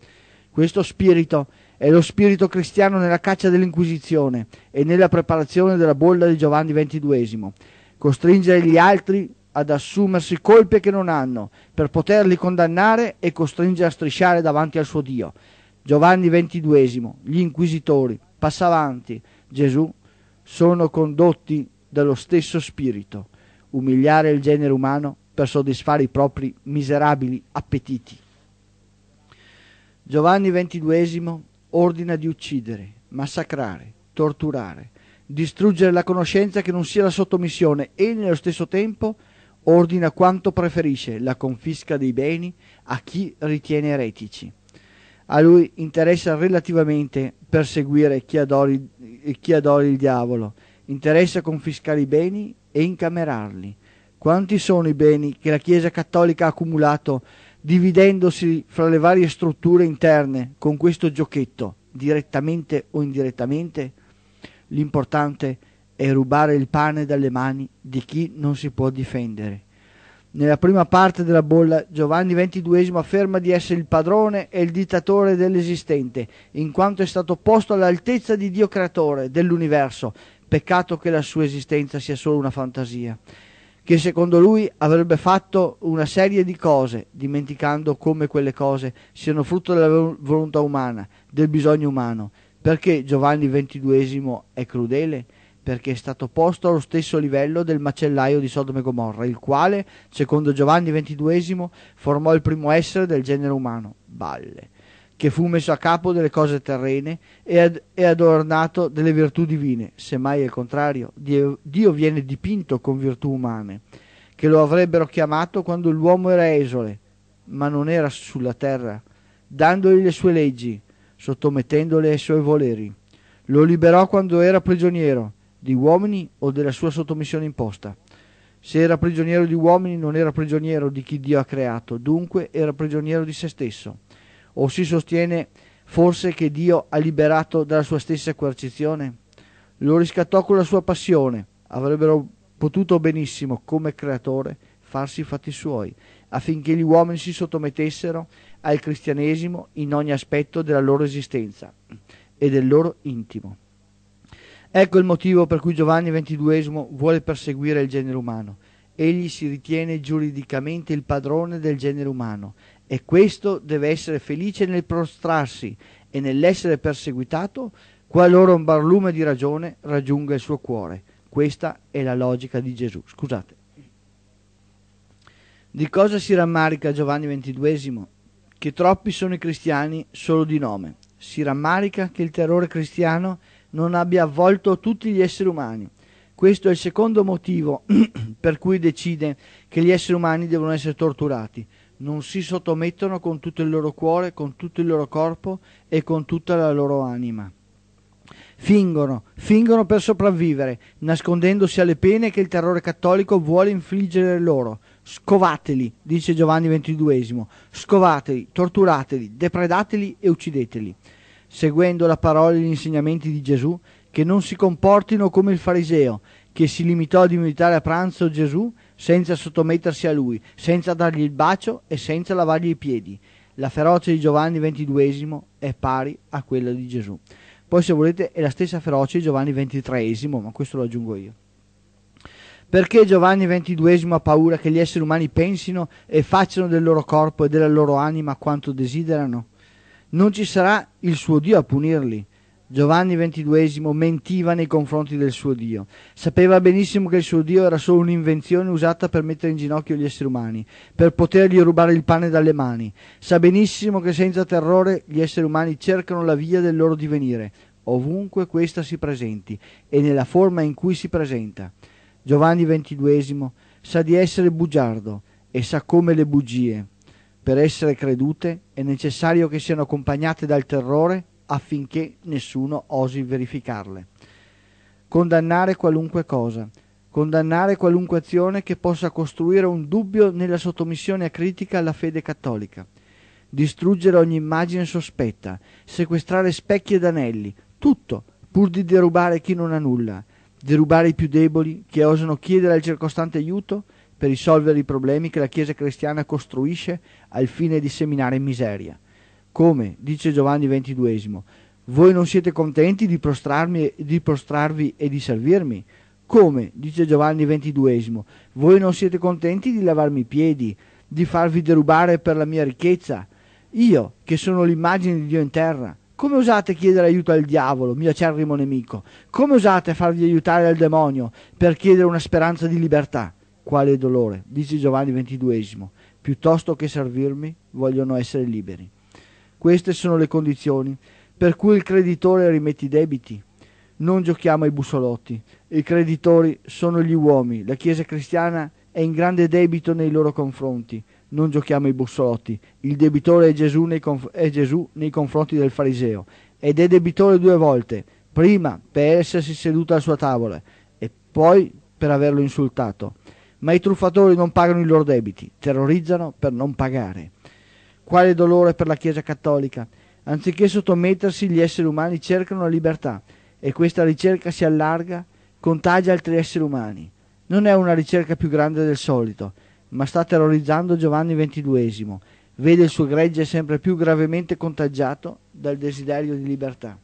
Questo spirito è lo spirito cristiano nella caccia dell'Inquisizione e nella preparazione della bolla di Giovanni XXII. Costringere gli altri ad assumersi colpe che non hanno, per poterli condannare e costringere a strisciare davanti al suo Dio. Giovanni XXII, gli inquisitori, passavanti, Gesù, sono condotti dallo stesso spirito umiliare il genere umano per soddisfare i propri miserabili appetiti. Giovanni XXII ordina di uccidere, massacrare, torturare, distruggere la conoscenza che non sia la sottomissione e nello stesso tempo ordina quanto preferisce la confisca dei beni a chi ritiene eretici. A lui interessa relativamente perseguire chi adori, chi adori il diavolo, interessa confiscare i beni e incamerarli. Quanti sono i beni che la Chiesa cattolica ha accumulato dividendosi fra le varie strutture interne con questo giochetto, direttamente o indirettamente? L'importante è rubare il pane dalle mani di chi non si può difendere. Nella prima parte della bolla Giovanni XXII afferma di essere il padrone e il dittatore dell'esistente, in quanto è stato posto all'altezza di Dio creatore dell'universo Peccato che la sua esistenza sia solo una fantasia, che secondo lui avrebbe fatto una serie di cose, dimenticando come quelle cose siano frutto della volontà umana, del bisogno umano. Perché Giovanni XXII è crudele? perché è stato posto allo stesso livello del macellaio di Sodome e Gomorra, il quale, secondo Giovanni XXII, formò il primo essere del genere umano. Balle che fu messo a capo delle cose terrene e, ad, e adornato delle virtù divine, semmai al contrario, Dio, Dio viene dipinto con virtù umane, che lo avrebbero chiamato quando l'uomo era esole, ma non era sulla terra, dandogli le sue leggi, sottomettendole ai suoi voleri. Lo liberò quando era prigioniero di uomini o della sua sottomissione imposta. Se era prigioniero di uomini non era prigioniero di chi Dio ha creato, dunque era prigioniero di se stesso. O si sostiene forse che Dio ha liberato dalla sua stessa coercizione? Lo riscattò con la sua passione. Avrebbero potuto benissimo, come creatore, farsi i fatti suoi, affinché gli uomini si sottomettessero al cristianesimo in ogni aspetto della loro esistenza e del loro intimo. Ecco il motivo per cui Giovanni XXII vuole perseguire il genere umano. Egli si ritiene giuridicamente il padrone del genere umano e questo deve essere felice nel prostrarsi e nell'essere perseguitato qualora un barlume di ragione raggiunga il suo cuore. Questa è la logica di Gesù. Scusate. Di cosa si rammarica Giovanni XXII? Che troppi sono i cristiani solo di nome. Si rammarica che il terrore cristiano non abbia avvolto tutti gli esseri umani. Questo è il secondo motivo per cui decide che gli esseri umani devono essere torturati non si sottomettono con tutto il loro cuore, con tutto il loro corpo e con tutta la loro anima. Fingono, fingono per sopravvivere, nascondendosi alle pene che il terrore cattolico vuole infliggere loro. Scovateli, dice Giovanni XXII, scovateli, torturateli, depredateli e uccideteli. Seguendo la parola e gli insegnamenti di Gesù, che non si comportino come il fariseo, che si limitò ad invitare a pranzo Gesù senza sottomettersi a lui, senza dargli il bacio e senza lavargli i piedi. La ferocia di Giovanni XXII è pari a quella di Gesù. Poi, se volete, è la stessa ferocia di Giovanni XXIII, ma questo lo aggiungo io. Perché Giovanni XXII ha paura che gli esseri umani pensino e facciano del loro corpo e della loro anima quanto desiderano? Non ci sarà il suo Dio a punirli, Giovanni XXII mentiva nei confronti del suo Dio. Sapeva benissimo che il suo Dio era solo un'invenzione usata per mettere in ginocchio gli esseri umani, per potergli rubare il pane dalle mani. Sa benissimo che senza terrore gli esseri umani cercano la via del loro divenire, ovunque questa si presenti e nella forma in cui si presenta. Giovanni XXII sa di essere bugiardo e sa come le bugie, per essere credute, è necessario che siano accompagnate dal terrore affinché nessuno osi verificarle. Condannare qualunque cosa, condannare qualunque azione che possa costruire un dubbio nella sottomissione critica alla fede cattolica, distruggere ogni immagine sospetta, sequestrare specchi ed anelli, tutto, pur di derubare chi non ha nulla, derubare i più deboli che osano chiedere al circostante aiuto per risolvere i problemi che la Chiesa cristiana costruisce al fine di seminare miseria come dice Giovanni XXII, voi non siete contenti di, di prostrarvi e di servirmi? Come, dice Giovanni XXII, voi non siete contenti di lavarmi i piedi, di farvi derubare per la mia ricchezza? Io, che sono l'immagine di Dio in terra, come osate chiedere aiuto al diavolo, mio acerrimo nemico? Come osate farvi aiutare al demonio per chiedere una speranza di libertà? Quale dolore, dice Giovanni XXII, piuttosto che servirmi vogliono essere liberi. Queste sono le condizioni per cui il creditore rimette i debiti. Non giochiamo ai bussolotti. I creditori sono gli uomini. La Chiesa cristiana è in grande debito nei loro confronti. Non giochiamo ai bussolotti. Il debitore è Gesù nei, conf- è Gesù nei confronti del fariseo ed è debitore due volte, prima per essersi seduto alla sua tavola e poi per averlo insultato. Ma i truffatori non pagano i loro debiti, terrorizzano per non pagare. Quale dolore per la Chiesa cattolica! Anziché sottomettersi, gli esseri umani cercano la libertà e questa ricerca si allarga, contagia altri esseri umani. Non è una ricerca più grande del solito, ma sta terrorizzando Giovanni XXII. Vede il suo gregge sempre più gravemente contagiato dal desiderio di libertà.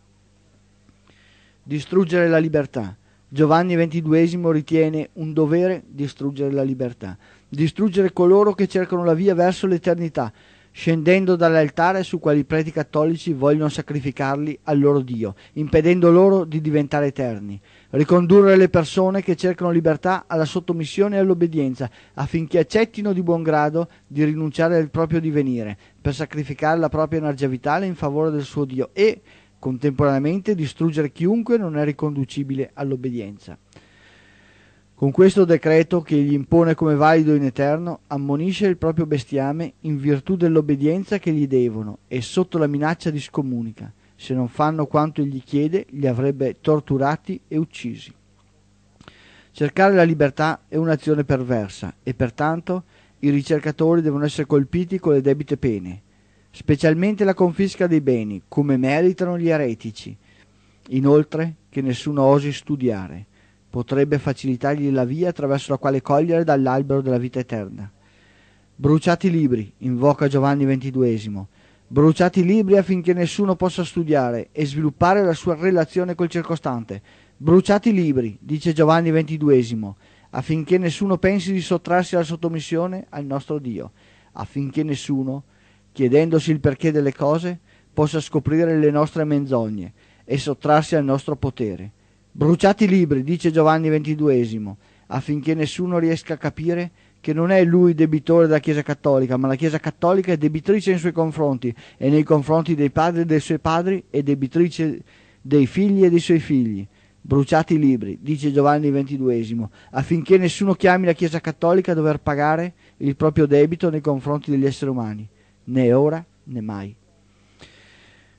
Distruggere la libertà. Giovanni XXII ritiene un dovere distruggere la libertà, distruggere coloro che cercano la via verso l'eternità, scendendo dall'altare su quali preti cattolici vogliono sacrificarli al loro Dio, impedendo loro di diventare eterni, ricondurre le persone che cercano libertà alla sottomissione e all'obbedienza, affinché accettino di buon grado di rinunciare al proprio divenire, per sacrificare la propria energia vitale in favore del suo Dio e, contemporaneamente, distruggere chiunque non è riconducibile all'obbedienza. Con questo decreto che gli impone come valido in eterno, ammonisce il proprio bestiame in virtù dell'obbedienza che gli devono e sotto la minaccia di scomunica. Se non fanno quanto egli chiede, li avrebbe torturati e uccisi. Cercare la libertà è un'azione perversa e pertanto i ricercatori devono essere colpiti con le debite pene, specialmente la confisca dei beni, come meritano gli eretici. Inoltre, che nessuno osi studiare potrebbe facilitargli la via attraverso la quale cogliere dall'albero della vita eterna. Bruciati i libri, invoca Giovanni XXII. Bruciati i libri affinché nessuno possa studiare e sviluppare la sua relazione col circostante. Bruciati i libri, dice Giovanni XXII, affinché nessuno pensi di sottrarsi alla sottomissione al nostro Dio, affinché nessuno, chiedendosi il perché delle cose, possa scoprire le nostre menzogne e sottrarsi al nostro potere Bruciati i libri, dice Giovanni XXII, affinché nessuno riesca a capire che non è lui debitore della Chiesa Cattolica, ma la Chiesa Cattolica è debitrice nei suoi confronti e nei confronti dei padri e dei suoi padri e debitrice dei figli e dei suoi figli. Bruciati i libri, dice Giovanni XXII, affinché nessuno chiami la Chiesa Cattolica a dover pagare il proprio debito nei confronti degli esseri umani, né ora né mai.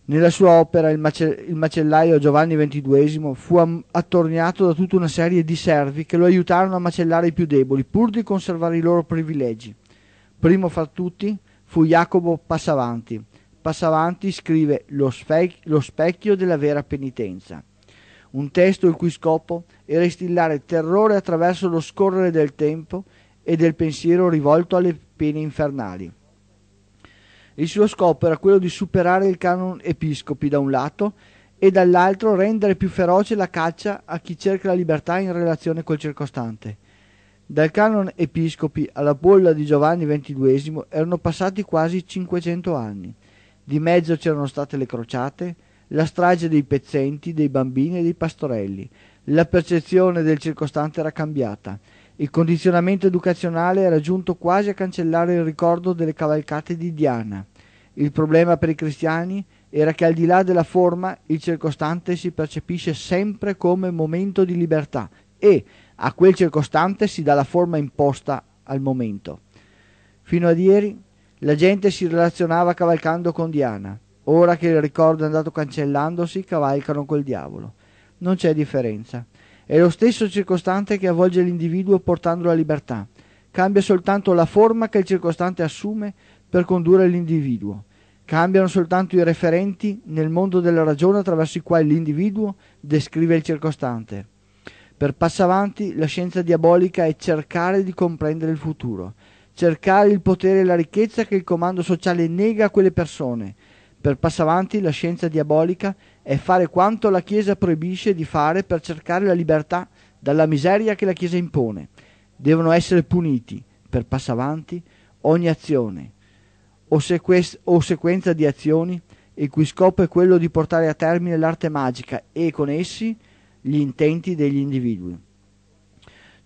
Nella sua opera il, mace- il macellaio Giovanni XXII fu am- attorniato da tutta una serie di servi che lo aiutarono a macellare i più deboli, pur di conservare i loro privilegi. Primo fra tutti fu Jacopo Passavanti. Passavanti scrive lo, spe- lo specchio della vera penitenza un testo il cui scopo era instillare terrore attraverso lo scorrere del tempo e del pensiero rivolto alle pene infernali. Il suo scopo era quello di superare il canon episcopi da un lato e dall'altro rendere più feroce la caccia a chi cerca la libertà in relazione col circostante. Dal canon episcopi alla bolla di Giovanni XXII erano passati quasi 500 anni. Di mezzo c'erano state le crociate, la strage dei pezzenti, dei bambini e dei pastorelli. La percezione del circostante era cambiata il condizionamento educazionale era giunto quasi a cancellare il ricordo delle cavalcate di Diana. Il problema per i cristiani era che al di là della forma il circostante si percepisce sempre come momento di libertà e a quel circostante si dà la forma imposta al momento. Fino a ieri la gente si relazionava cavalcando con Diana, ora che il ricordo è andato cancellandosi cavalcano col diavolo. Non c'è differenza. È lo stesso circostante che avvolge l'individuo portando alla libertà. Cambia soltanto la forma che il circostante assume per condurre l'individuo. Cambiano soltanto i referenti nel mondo della ragione attraverso i quali l'individuo descrive il circostante. Per avanti, la scienza diabolica è cercare di comprendere il futuro, cercare il potere e la ricchezza che il comando sociale nega a quelle persone. Per avanti, la scienza diabolica è è fare quanto la Chiesa proibisce di fare per cercare la libertà dalla miseria che la Chiesa impone. Devono essere puniti, per passavanti, ogni azione o, sequest- o sequenza di azioni il cui scopo è quello di portare a termine l'arte magica e con essi gli intenti degli individui.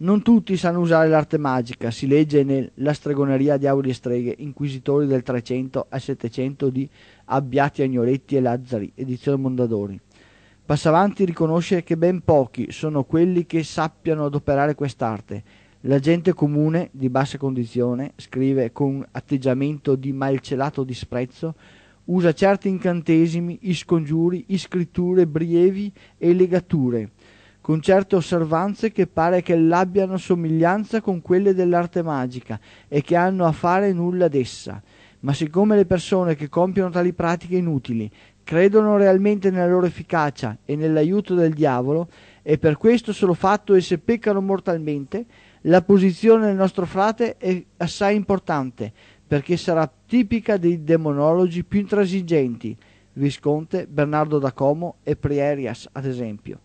Non tutti sanno usare l'arte magica, si legge nella stregoneria di Auri e Streghe, Inquisitori del 300 al 700 di Abbiati Agnoletti e Lazzari, edizione Mondadori. Passavanti riconosce che ben pochi sono quelli che sappiano adoperare quest'arte. La gente comune, di bassa condizione, scrive con atteggiamento di malcelato disprezzo, usa certi incantesimi, iscongiuri, iscritture, brievi e legature – con certe osservanze che pare che l'abbiano somiglianza con quelle dell'arte magica e che hanno a fare nulla d'essa. Ma siccome le persone che compiono tali pratiche inutili credono realmente nella loro efficacia e nell'aiuto del diavolo, e per questo solo fatto esse peccano mortalmente, la posizione del nostro frate è assai importante, perché sarà tipica dei demonologi più intransigenti, Visconte, Bernardo da Como e Prierias, ad esempio.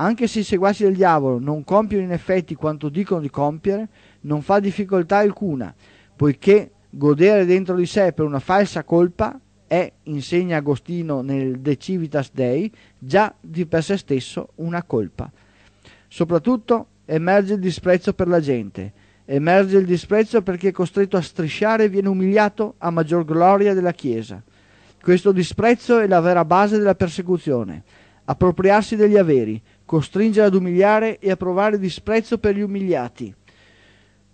Anche se i seguaci del diavolo non compiono in effetti quanto dicono di compiere, non fa difficoltà alcuna, poiché godere dentro di sé per una falsa colpa è, insegna Agostino nel De Civitas Dei, già di per sé stesso una colpa. Soprattutto emerge il disprezzo per la gente, emerge il disprezzo perché è costretto a strisciare e viene umiliato a maggior gloria della Chiesa. Questo disprezzo è la vera base della persecuzione. Appropriarsi degli averi, costringere ad umiliare e a provare disprezzo per gli umiliati,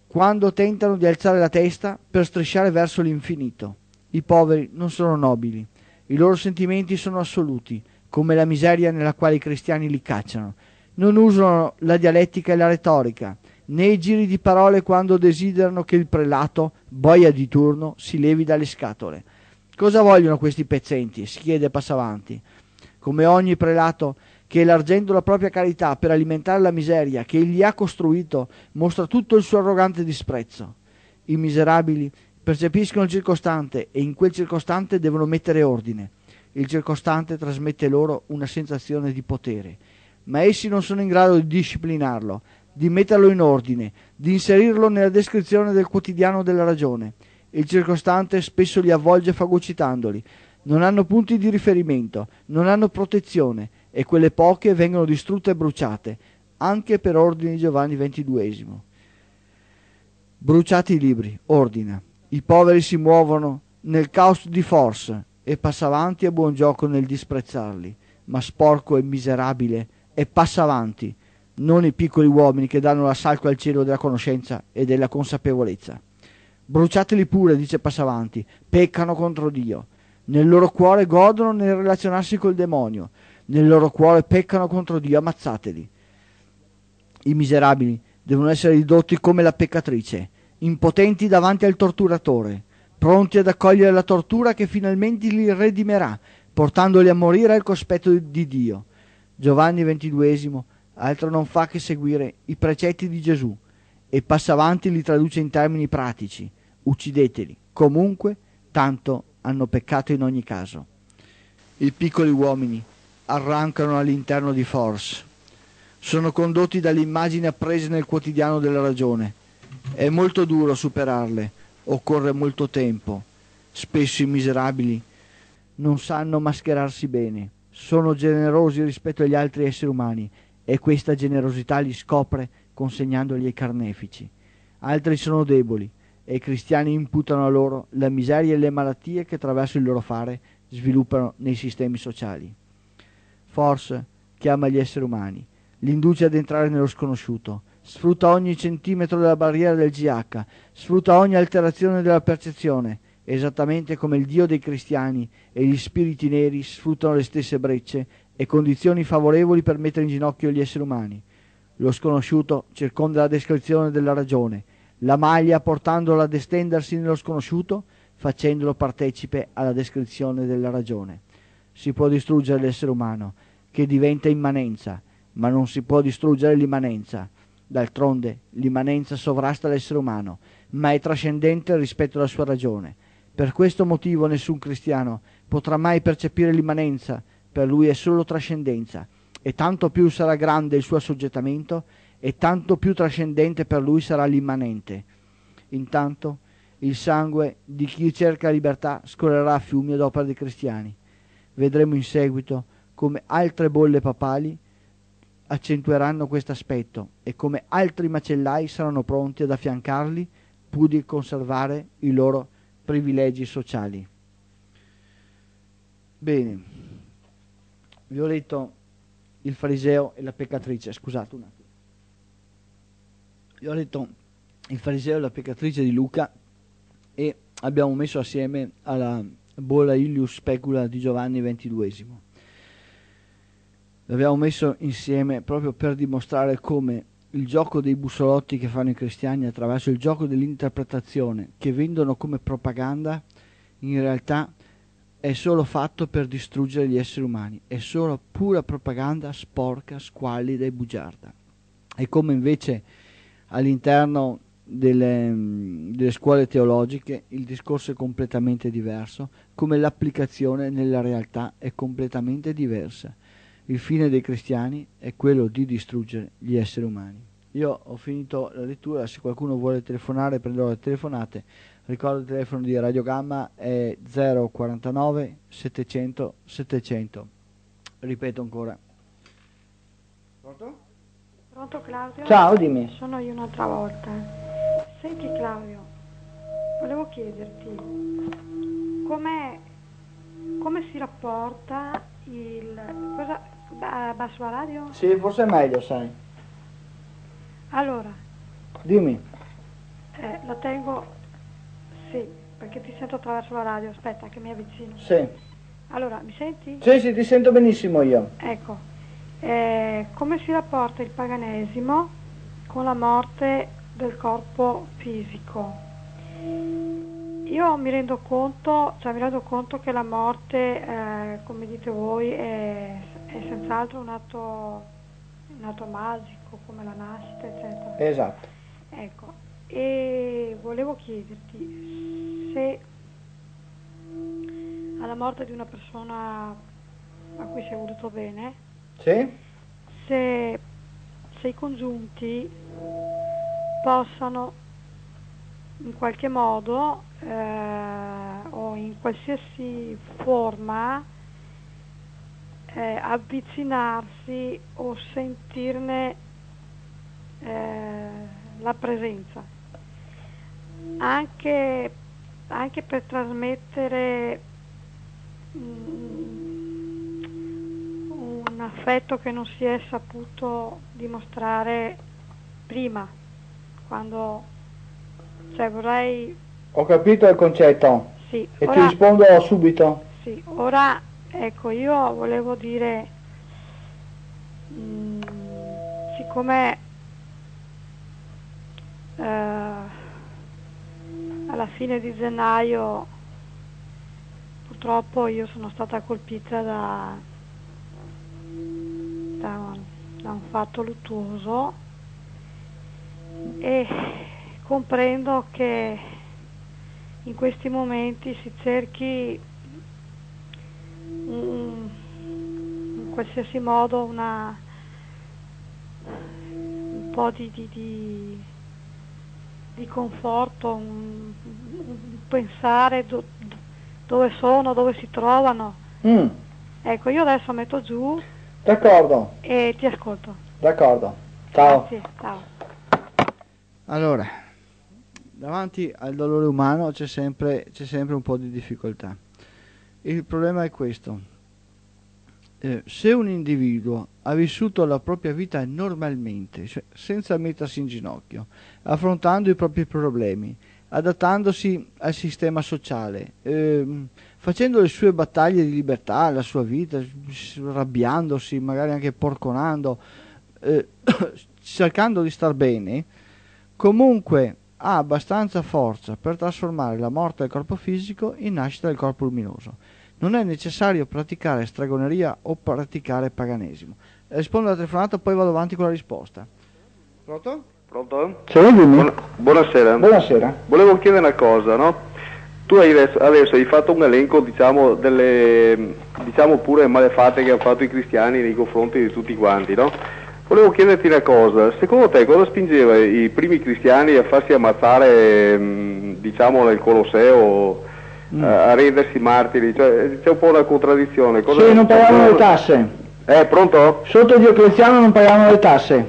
quando tentano di alzare la testa per strisciare verso l'infinito. I poveri non sono nobili, i loro sentimenti sono assoluti, come la miseria nella quale i cristiani li cacciano. Non usano la dialettica e la retorica, né i giri di parole quando desiderano che il prelato, boia di turno, si levi dalle scatole. Cosa vogliono questi pezzenti? si chiede Passavanti. Come ogni prelato, che elargendo la propria carità per alimentare la miseria che egli ha costruito, mostra tutto il suo arrogante disprezzo. I miserabili percepiscono il circostante e in quel circostante devono mettere ordine. Il circostante trasmette loro una sensazione di potere, ma essi non sono in grado di disciplinarlo, di metterlo in ordine, di inserirlo nella descrizione del quotidiano della ragione. Il circostante spesso li avvolge fagocitandoli, non hanno punti di riferimento, non hanno protezione, e quelle poche vengono distrutte e bruciate, anche per ordine di Giovanni XXII. Bruciati i libri, ordina. I poveri si muovono nel caos di forza e passa avanti a buon gioco nel disprezzarli, ma sporco e miserabile e passa avanti, non i piccoli uomini che danno l'assalto al cielo della conoscenza e della consapevolezza. Bruciateli pure, dice Passavanti, peccano contro Dio. Nel loro cuore godono nel relazionarsi col demonio, nel loro cuore peccano contro Dio, ammazzateli. I miserabili devono essere ridotti come la peccatrice, impotenti davanti al torturatore, pronti ad accogliere la tortura che finalmente li redimerà, portandoli a morire al cospetto di Dio. Giovanni XXII altro non fa che seguire i precetti di Gesù e passa avanti li traduce in termini pratici, uccideteli, comunque tanto hanno peccato in ogni caso. I piccoli uomini arrancano all'interno di Force. Sono condotti dall'immagine appresa nel quotidiano della ragione. È molto duro superarle, occorre molto tempo. Spesso i miserabili non sanno mascherarsi bene, sono generosi rispetto agli altri esseri umani e questa generosità li scopre consegnandoli ai carnefici. Altri sono deboli e i cristiani imputano a loro la miseria e le malattie che attraverso il loro fare sviluppano nei sistemi sociali force chiama gli esseri umani, li induce ad entrare nello sconosciuto, sfrutta ogni centimetro della barriera del GH, sfrutta ogni alterazione della percezione, esattamente come il Dio dei cristiani e gli spiriti neri sfruttano le stesse brecce e condizioni favorevoli per mettere in ginocchio gli esseri umani. Lo sconosciuto circonda la descrizione della ragione, la maglia portandola ad estendersi nello sconosciuto, facendolo partecipe alla descrizione della ragione si può distruggere l'essere umano, che diventa immanenza, ma non si può distruggere l'immanenza. D'altronde l'immanenza sovrasta l'essere umano, ma è trascendente rispetto alla sua ragione. Per questo motivo nessun cristiano potrà mai percepire l'immanenza, per lui è solo trascendenza, e tanto più sarà grande il suo assoggettamento, e tanto più trascendente per lui sarà l'immanente. Intanto il sangue di chi cerca libertà scorrerà a fiumi ad opera dei cristiani. Vedremo in seguito come altre bolle papali accentueranno questo aspetto e come altri macellai saranno pronti ad affiancarli pur di conservare i loro privilegi sociali. Bene, vi ho letto il fariseo e la peccatrice, scusate un attimo. Vi ho letto il fariseo e la peccatrice di Luca e abbiamo messo assieme alla Bola Ilius Specula di Giovanni XXII. L'abbiamo messo insieme proprio per dimostrare come il gioco dei bussolotti che fanno i cristiani attraverso il gioco dell'interpretazione che vendono come propaganda in realtà è solo fatto per distruggere gli esseri umani, è solo pura propaganda sporca, squallida e bugiarda. E come invece all'interno delle, mm, delle, scuole teologiche il discorso è completamente diverso, come l'applicazione nella realtà è completamente diversa. Il fine dei cristiani è quello di distruggere gli esseri umani. Io ho finito la lettura, se qualcuno vuole telefonare prenderò le telefonate. Ricordo il telefono di Radio Gamma è 049 700 700. Ripeto ancora. Pronto? Pronto Claudio? Ciao, dimmi. Sono io un'altra volta. Senti Claudio, volevo chiederti com'è, come si rapporta il... Cosa, basso la radio? Sì, forse è meglio, sai. Allora. Dimmi. Eh, la tengo... Sì, perché ti sento attraverso la radio, aspetta che mi avvicino. Sì. Allora, mi senti? Sì, sì, ti sento benissimo io. Ecco, eh, come si rapporta il paganesimo con la morte del corpo fisico. Io mi rendo conto, cioè mi rendo conto che la morte, eh, come dite voi, è, è senz'altro un atto, un atto magico, come la nascita, eccetera. Esatto. Ecco, e volevo chiederti se alla morte di una persona a cui sei voluto bene, sì? se, se i congiunti possono in qualche modo eh, o in qualsiasi forma eh, avvicinarsi o sentirne eh, la presenza, anche, anche per trasmettere mh, mm, un affetto che non si è saputo dimostrare prima quando... cioè vorrei... Ho capito il concetto. Sì. E ora... ti rispondo subito. Sì, ora ecco io volevo dire... Mh, mm, siccome... Eh, alla fine di gennaio purtroppo io sono stata colpita da, da, un, da un fatto luttuoso e comprendo che in questi momenti si cerchi un, in qualsiasi modo una, un po' di, di, di, di conforto, un, un pensare do, dove sono, dove si trovano. Mm. Ecco, io adesso metto giù. D'accordo. E ti ascolto. D'accordo. Ciao. Grazie, ciao. Allora, davanti al dolore umano c'è sempre, c'è sempre un po' di difficoltà. Il problema è questo. Eh, se un individuo ha vissuto la propria vita normalmente, cioè senza mettersi in ginocchio, affrontando i propri problemi, adattandosi al sistema sociale, eh, facendo le sue battaglie di libertà, la sua vita, arrabbiandosi, magari anche porconando, eh, cercando di star bene, comunque ha abbastanza forza per trasformare la morte del corpo fisico in nascita del corpo luminoso. Non è necessario praticare stregoneria o praticare paganesimo. Rispondo alla telefonata, poi vado avanti con la risposta. Pronto? Pronto? Ciao, Buona, buonasera. Buonasera. Volevo chiedere una cosa, no? Tu hai adesso, adesso hai fatto un elenco, diciamo, delle diciamo pure malefatte che hanno fatto i cristiani nei confronti di tutti quanti, no? Volevo chiederti una cosa, secondo te cosa spingeva i primi cristiani a farsi ammazzare, mm, diciamo, nel Colosseo, mm. a rendersi martiri? Cioè, c'è un po' una contraddizione. Cosa sì, non pagavano le tasse. Eh, pronto? Sotto Diocleziano non pagavano le tasse.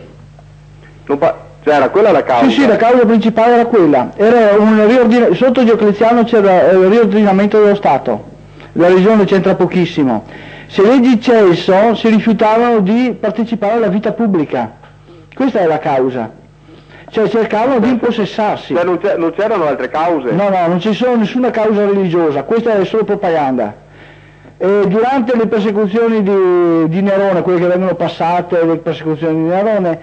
Non pa- cioè era quella la causa? Sì, sì, la causa principale era quella. Era un riordin- sotto Diocleziano c'era eh, il riordinamento dello Stato. La regione c'entra pochissimo se leggi Celso oh, si rifiutavano di partecipare alla vita pubblica. Questa è la causa. Cioè cercavano di impossessarsi. Cioè, non, c'erano altre cause? No, no, non ci sono nessuna causa religiosa, questa è solo propaganda. E durante le persecuzioni di, di Nerone, quelle che vengono passate, le persecuzioni di Nerone,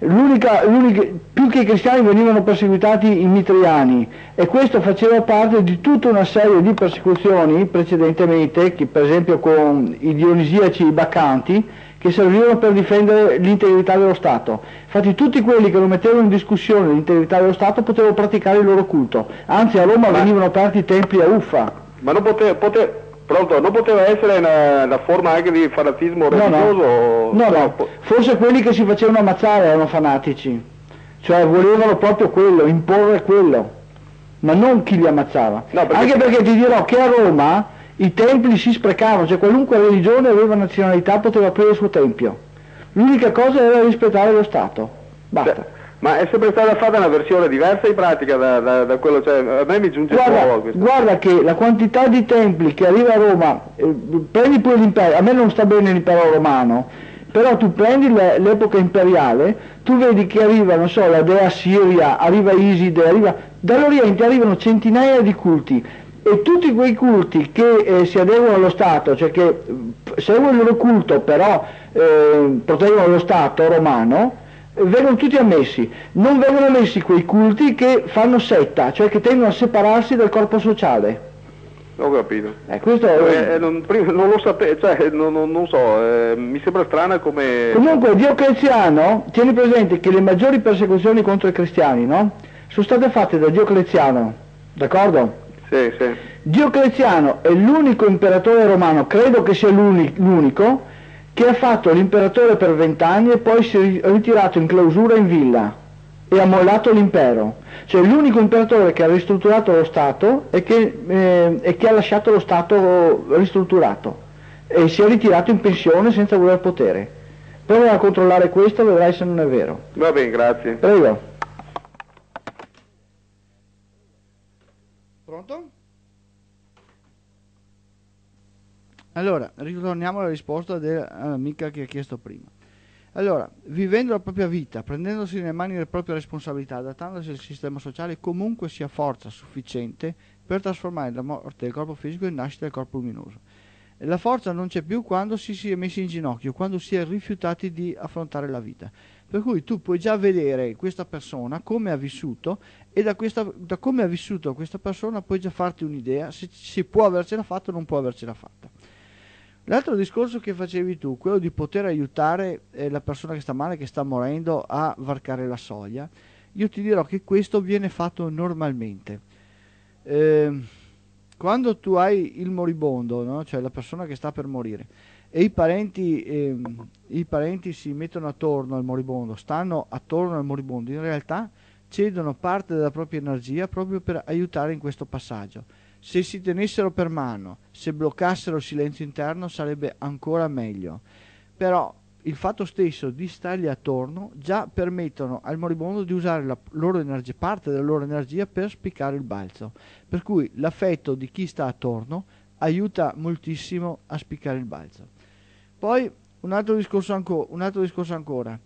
L'unica, l'unica, più che i cristiani venivano perseguitati i mitriani e questo faceva parte di tutta una serie di persecuzioni precedentemente, che, per esempio con i dionisiaci baccanti, che servivano per difendere l'integrità dello Stato. Infatti tutti quelli che lo mettevano in discussione l'integrità dello Stato potevano praticare il loro culto, anzi a Roma Ma... venivano aperti templi a Uffa. Ma non poteva, poteva, Pronto, non poteva essere una, una forma anche di fanatismo religioso? No, no. no, no. forse quelli che si facevano ammazzare erano fanatici, cioè volevano proprio quello, imporre quello, ma non chi li ammazzava. No, perché... Anche perché ti dirò che a Roma i templi si sprecavano, cioè qualunque religione aveva nazionalità poteva aprire il suo tempio. L'unica cosa era rispettare lo Stato. Basta. Cioè ma è sempre stata fatta una versione diversa in pratica da, da, da quello, cioè a me mi giunge guarda, nuovo questo. Guarda che la quantità di templi che arriva a Roma, eh, prendi pure l'impero, a me non sta bene l'impero romano, però tu prendi l'epoca imperiale, tu vedi che arriva, non so, la dea Siria, arriva Iside, arriva, dall'Oriente arrivano centinaia di culti e tutti quei culti che eh, si adeguano allo Stato, cioè che eh, seguono il loro culto però eh, proteggono lo Stato romano, vengono tutti ammessi, non vengono ammessi quei culti che fanno setta, cioè che tendono a separarsi dal corpo sociale. Ho capito. Eh, questo è... eh, eh non, prima, non, lo sapevo, cioè, eh, non, non, non, so, eh, mi sembra strana come... Comunque Diocleziano, tieni presente che le maggiori persecuzioni contro i cristiani, no? Sono state fatte da Diocleziano, d'accordo? Sì, sì. Diocleziano è l'unico imperatore romano, credo che sia l'unico, che ha fatto l'imperatore per vent'anni e poi si è ritirato in clausura in villa e ha mollato l'impero. Cioè l'unico imperatore che ha ristrutturato lo Stato e che, eh, e che ha lasciato lo Stato ristrutturato e si è ritirato in pensione senza voler potere. Prova a controllare questo, vedrai se non è vero. Va bene, grazie. Prego. Allora, ritorniamo alla risposta dell'amica eh, che ha chiesto prima. Allora, vivendo la propria vita, prendendosi nelle mani le proprie responsabilità, adattandosi al sistema sociale, comunque si ha forza sufficiente per trasformare la morte del corpo fisico in nascita del corpo luminoso. La forza non c'è più quando si, si è messi in ginocchio, quando si è rifiutati di affrontare la vita. Per cui tu puoi già vedere questa persona, come ha vissuto, e da, questa, da come ha vissuto questa persona puoi già farti un'idea se si può avercela fatta o non può avercela fatta. L'altro discorso che facevi tu, quello di poter aiutare eh, la persona che sta male, che sta morendo, a varcare la soglia, io ti dirò che questo viene fatto normalmente. Eh, quando tu hai il moribondo, no? cioè la persona che sta per morire, e i parenti, eh, i parenti si mettono attorno al moribondo, stanno attorno al moribondo, in realtà cedono parte della propria energia proprio per aiutare in questo passaggio se si tenessero per mano, se bloccassero il silenzio interno sarebbe ancora meglio. Però il fatto stesso di stargli attorno già permettono al moribondo di usare energia, parte della loro energia per spiccare il balzo. Per cui l'affetto di chi sta attorno aiuta moltissimo a spiccare il balzo. Poi un altro discorso, anco, un altro discorso ancora.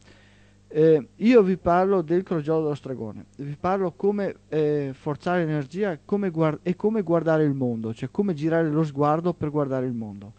Eh, io vi parlo del crogiolo dello stregone, vi parlo come eh, forzare l'energia come e come guardare il mondo, cioè come girare lo sguardo per guardare il mondo.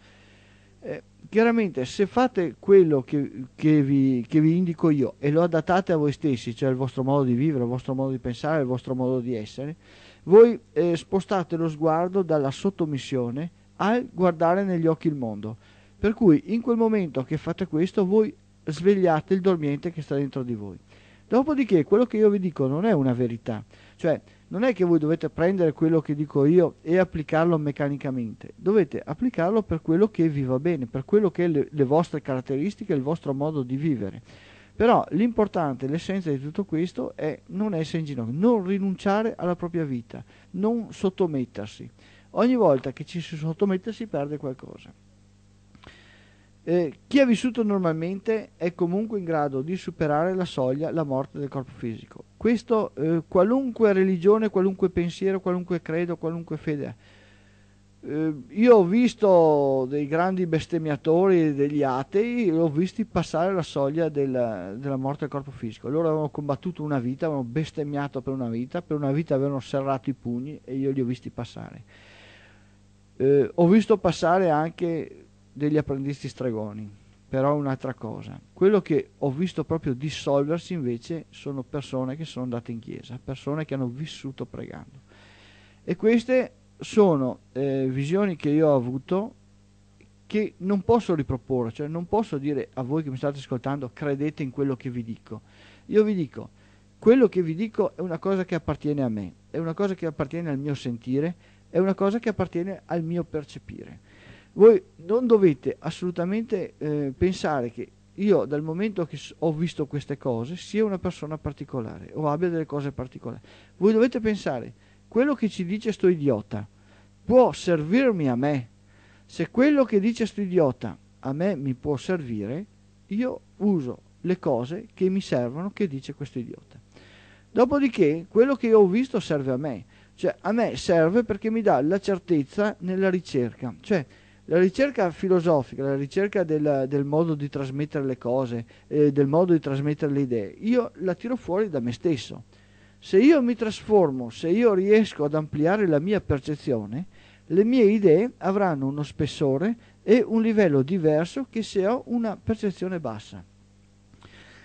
Eh, chiaramente se fate quello che, che, vi, che, vi, indico io e lo adattate a voi stessi, cioè il vostro modo di vivere, il vostro modo di pensare, il vostro modo di essere, voi eh, spostate lo sguardo dalla sottomissione al guardare negli occhi il mondo. Per cui in quel momento che fate questo voi svegliate il dormiente che sta dentro di voi. Dopodiché quello che io vi dico non è una verità, cioè non è che voi dovete prendere quello che dico io e applicarlo meccanicamente, dovete applicarlo per quello che vi va bene, per quello che è le, le vostre caratteristiche, il vostro modo di vivere. Però l'importante, l'essenza di tutto questo è non essere in ginocchio, non rinunciare alla propria vita, non sottomettersi. Ogni volta che ci si sottomette si perde qualcosa. Eh, chi ha vissuto normalmente è comunque in grado di superare la soglia, la morte del corpo fisico. Questo eh, qualunque religione, qualunque pensiero, qualunque credo, qualunque fede. Eh, io ho visto dei grandi bestemmiatori, degli atei, l'ho visti passare la soglia del, della morte del corpo fisico. Loro avevano combattuto una vita, avevano bestemmiato per una vita, per una vita avevano serrato i pugni e io li ho visti passare. Eh, ho visto passare anche degli apprendisti stregoni, però un'altra cosa. Quello che ho visto proprio dissolversi invece sono persone che sono andate in chiesa, persone che hanno vissuto pregando. E queste sono eh, visioni che io ho avuto che non posso riproporre, cioè non posso dire a voi che mi state ascoltando credete in quello che vi dico. Io vi dico, quello che vi dico è una cosa che appartiene a me, è una cosa che appartiene al mio sentire, è una cosa che appartiene al mio percepire voi non dovete assolutamente eh, pensare che io dal momento che ho visto queste cose sia una persona particolare o abbia delle cose particolari. Voi dovete pensare, quello che ci dice sto idiota può servirmi a me. Se quello che dice sto idiota a me mi può servire, io uso le cose che mi servono che dice questo idiota. Dopodiché quello che io ho visto serve a me, cioè a me serve perché mi dà la certezza nella ricerca, cioè la ricerca filosofica, la ricerca del, del modo di trasmettere le cose, eh, del modo di trasmettere le idee, io la tiro fuori da me stesso. Se io mi trasformo, se io riesco ad ampliare la mia percezione, le mie idee avranno uno spessore e un livello diverso che se ho una percezione bassa.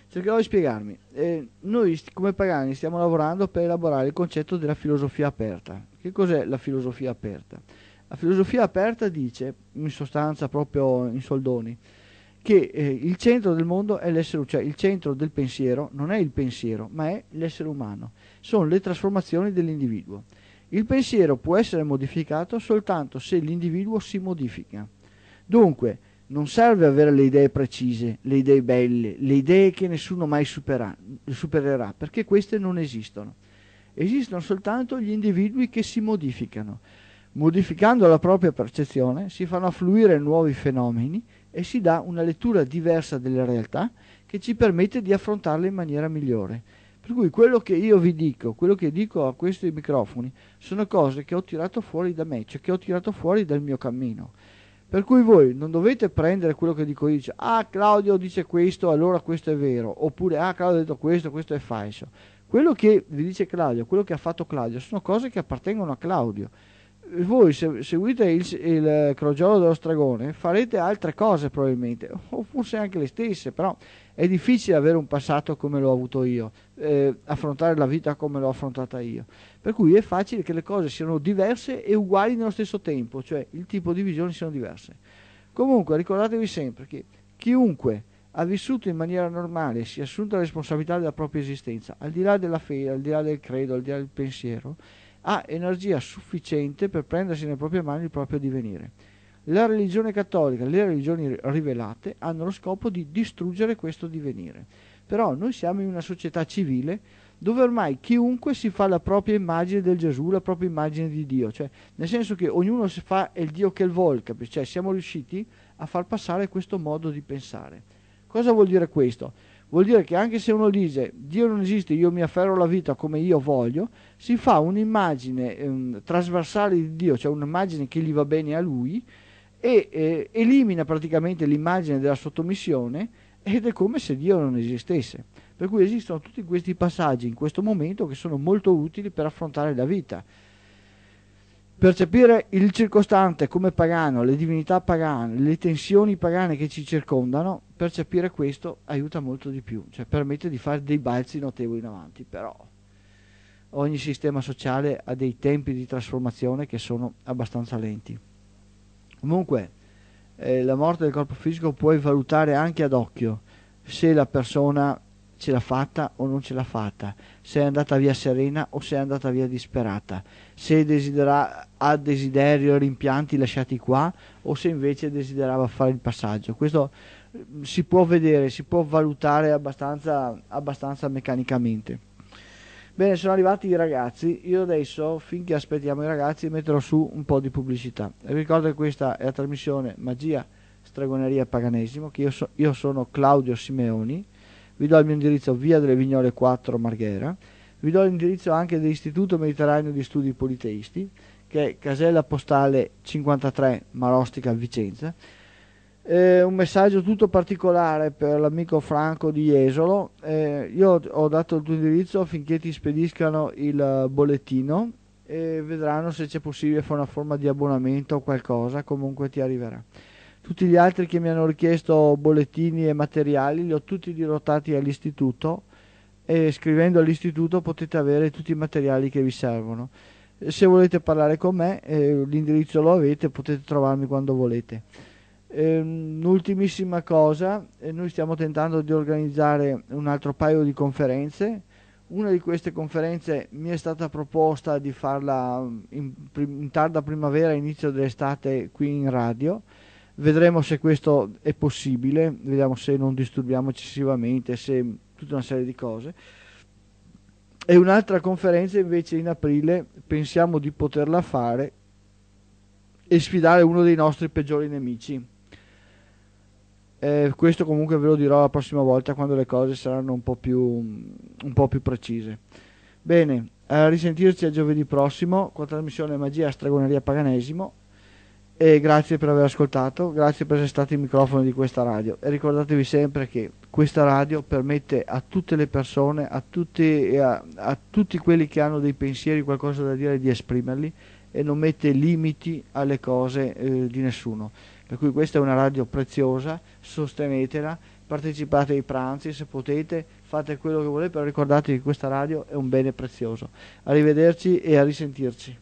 Cercherò di spiegarmi. Eh, noi come pagani stiamo lavorando per elaborare il concetto della filosofia aperta. Che cos'è la filosofia aperta? La filosofia aperta dice, in sostanza proprio in soldoni, che eh, il centro del mondo è l'essere, cioè il centro del pensiero non è il pensiero, ma è l'essere umano, sono le trasformazioni dell'individuo. Il pensiero può essere modificato soltanto se l'individuo si modifica. Dunque, non serve avere le idee precise, le idee belle, le idee che nessuno mai supera, supererà, perché queste non esistono. Esistono soltanto gli individui che si modificano. Modificando la propria percezione si fanno affluire nuovi fenomeni e si dà una lettura diversa della realtà che ci permette di affrontarla in maniera migliore. Per cui quello che io vi dico, quello che dico a questi microfoni, sono cose che ho tirato fuori da me, cioè che ho tirato fuori dal mio cammino. Per cui voi non dovete prendere quello che dico io, dice, ah Claudio dice questo, allora questo è vero, oppure ah Claudio ha detto questo, questo è falso. Quello che vi dice Claudio, quello che ha fatto Claudio, sono cose che appartengono a Claudio voi se seguite il, il eh, crogiolo dello stragone farete altre cose probabilmente o forse anche le stesse però è difficile avere un passato come l'ho avuto io eh, affrontare la vita come l'ho affrontata io per cui è facile che le cose siano diverse e uguali nello stesso tempo cioè il tipo di visioni siano diverse comunque ricordatevi sempre che chiunque ha vissuto in maniera normale si è assunto la responsabilità della propria esistenza al di là della fede al di là del credo al di là del pensiero ha energia sufficiente per prendersi nelle proprie mani il proprio divenire. La religione cattolica, e le religioni rivelate hanno lo scopo di distruggere questo divenire. Però noi siamo in una società civile dove ormai chiunque si fa la propria immagine del Gesù, la propria immagine di Dio, cioè nel senso che ognuno si fa il Dio che vuole, capisci? Cioè siamo riusciti a far passare questo modo di pensare. Cosa vuol dire questo? Vuol dire che anche se uno dice Dio non esiste, io mi afferro alla vita come io voglio, si fa un'immagine ehm, trasversale di Dio, cioè un'immagine che gli va bene a lui e eh, elimina praticamente l'immagine della sottomissione ed è come se Dio non esistesse. Per cui esistono tutti questi passaggi in questo momento che sono molto utili per affrontare la vita. Percepire il circostante come pagano, le divinità pagane, le tensioni pagane che ci circondano percepire questo aiuta molto di più, cioè permette di fare dei balzi notevoli in avanti, però ogni sistema sociale ha dei tempi di trasformazione che sono abbastanza lenti. Comunque, eh, la morte del corpo fisico puoi valutare anche ad occhio se la persona ce l'ha fatta o non ce l'ha fatta, se è andata via serena o se è andata via disperata, se desidera- ha desiderio rimpianti lasciati qua o se invece desiderava fare il passaggio. Questo Ehm, si può vedere, si può valutare abbastanza, abbastanza meccanicamente. Bene, sono arrivati i ragazzi, io adesso finché aspettiamo i ragazzi metterò su un po' di pubblicità. Ricordo che questa è la trasmissione Magia, Stregoneria e Paganesimo, che io, so, io sono Claudio Simeoni, vi do il mio indirizzo via delle Vignole 4 Marghera, vi do l'indirizzo anche dell'Istituto Mediterraneo di Studi Politeisti, che è casella postale 53 Marostica Vicenza, eh, un messaggio tutto particolare per l'amico Franco di Jesolo. Eh, io ho dato il tuo indirizzo affinché ti spediscano il eh, bollettino e vedranno se c'è possibile fare una forma di abbonamento o qualcosa, comunque ti arriverà. Tutti gli altri che mi hanno richiesto bollettini e materiali li ho tutti dirottati all'istituto e scrivendo all'istituto potete avere tutti i materiali che vi servono. Se volete parlare con me, eh, l'indirizzo lo avete, potete trovarmi quando volete. Ehm, ultimissima cosa, eh, noi stiamo tentando di organizzare un altro paio di conferenze. Una di queste conferenze mi è stata proposta di farla mm, in, in tarda primavera, inizio dell'estate qui in radio. Vedremo se questo è possibile, vediamo se non disturbiamo eccessivamente, se tutta una serie di cose. E un'altra conferenza invece in aprile pensiamo di poterla fare e sfidare uno dei nostri peggiori nemici eh, questo comunque ve lo dirò la prossima volta quando le cose saranno un po' più, un po più precise. Bene, a risentirci a giovedì prossimo con la trasmissione Magia Stragoneria Paganesimo. E grazie per aver ascoltato, grazie per essere stati il microfono di questa radio. E ricordatevi sempre che questa radio permette a tutte le persone, a tutti, a, a tutti quelli che hanno dei pensieri, qualcosa da dire, di esprimerli e non mette limiti alle cose eh, di nessuno. Per cui questa è una radio preziosa, sostenetela, partecipate ai pranzi se potete, fate quello che volete, però ricordatevi che questa radio è un bene prezioso. Arrivederci e a risentirci.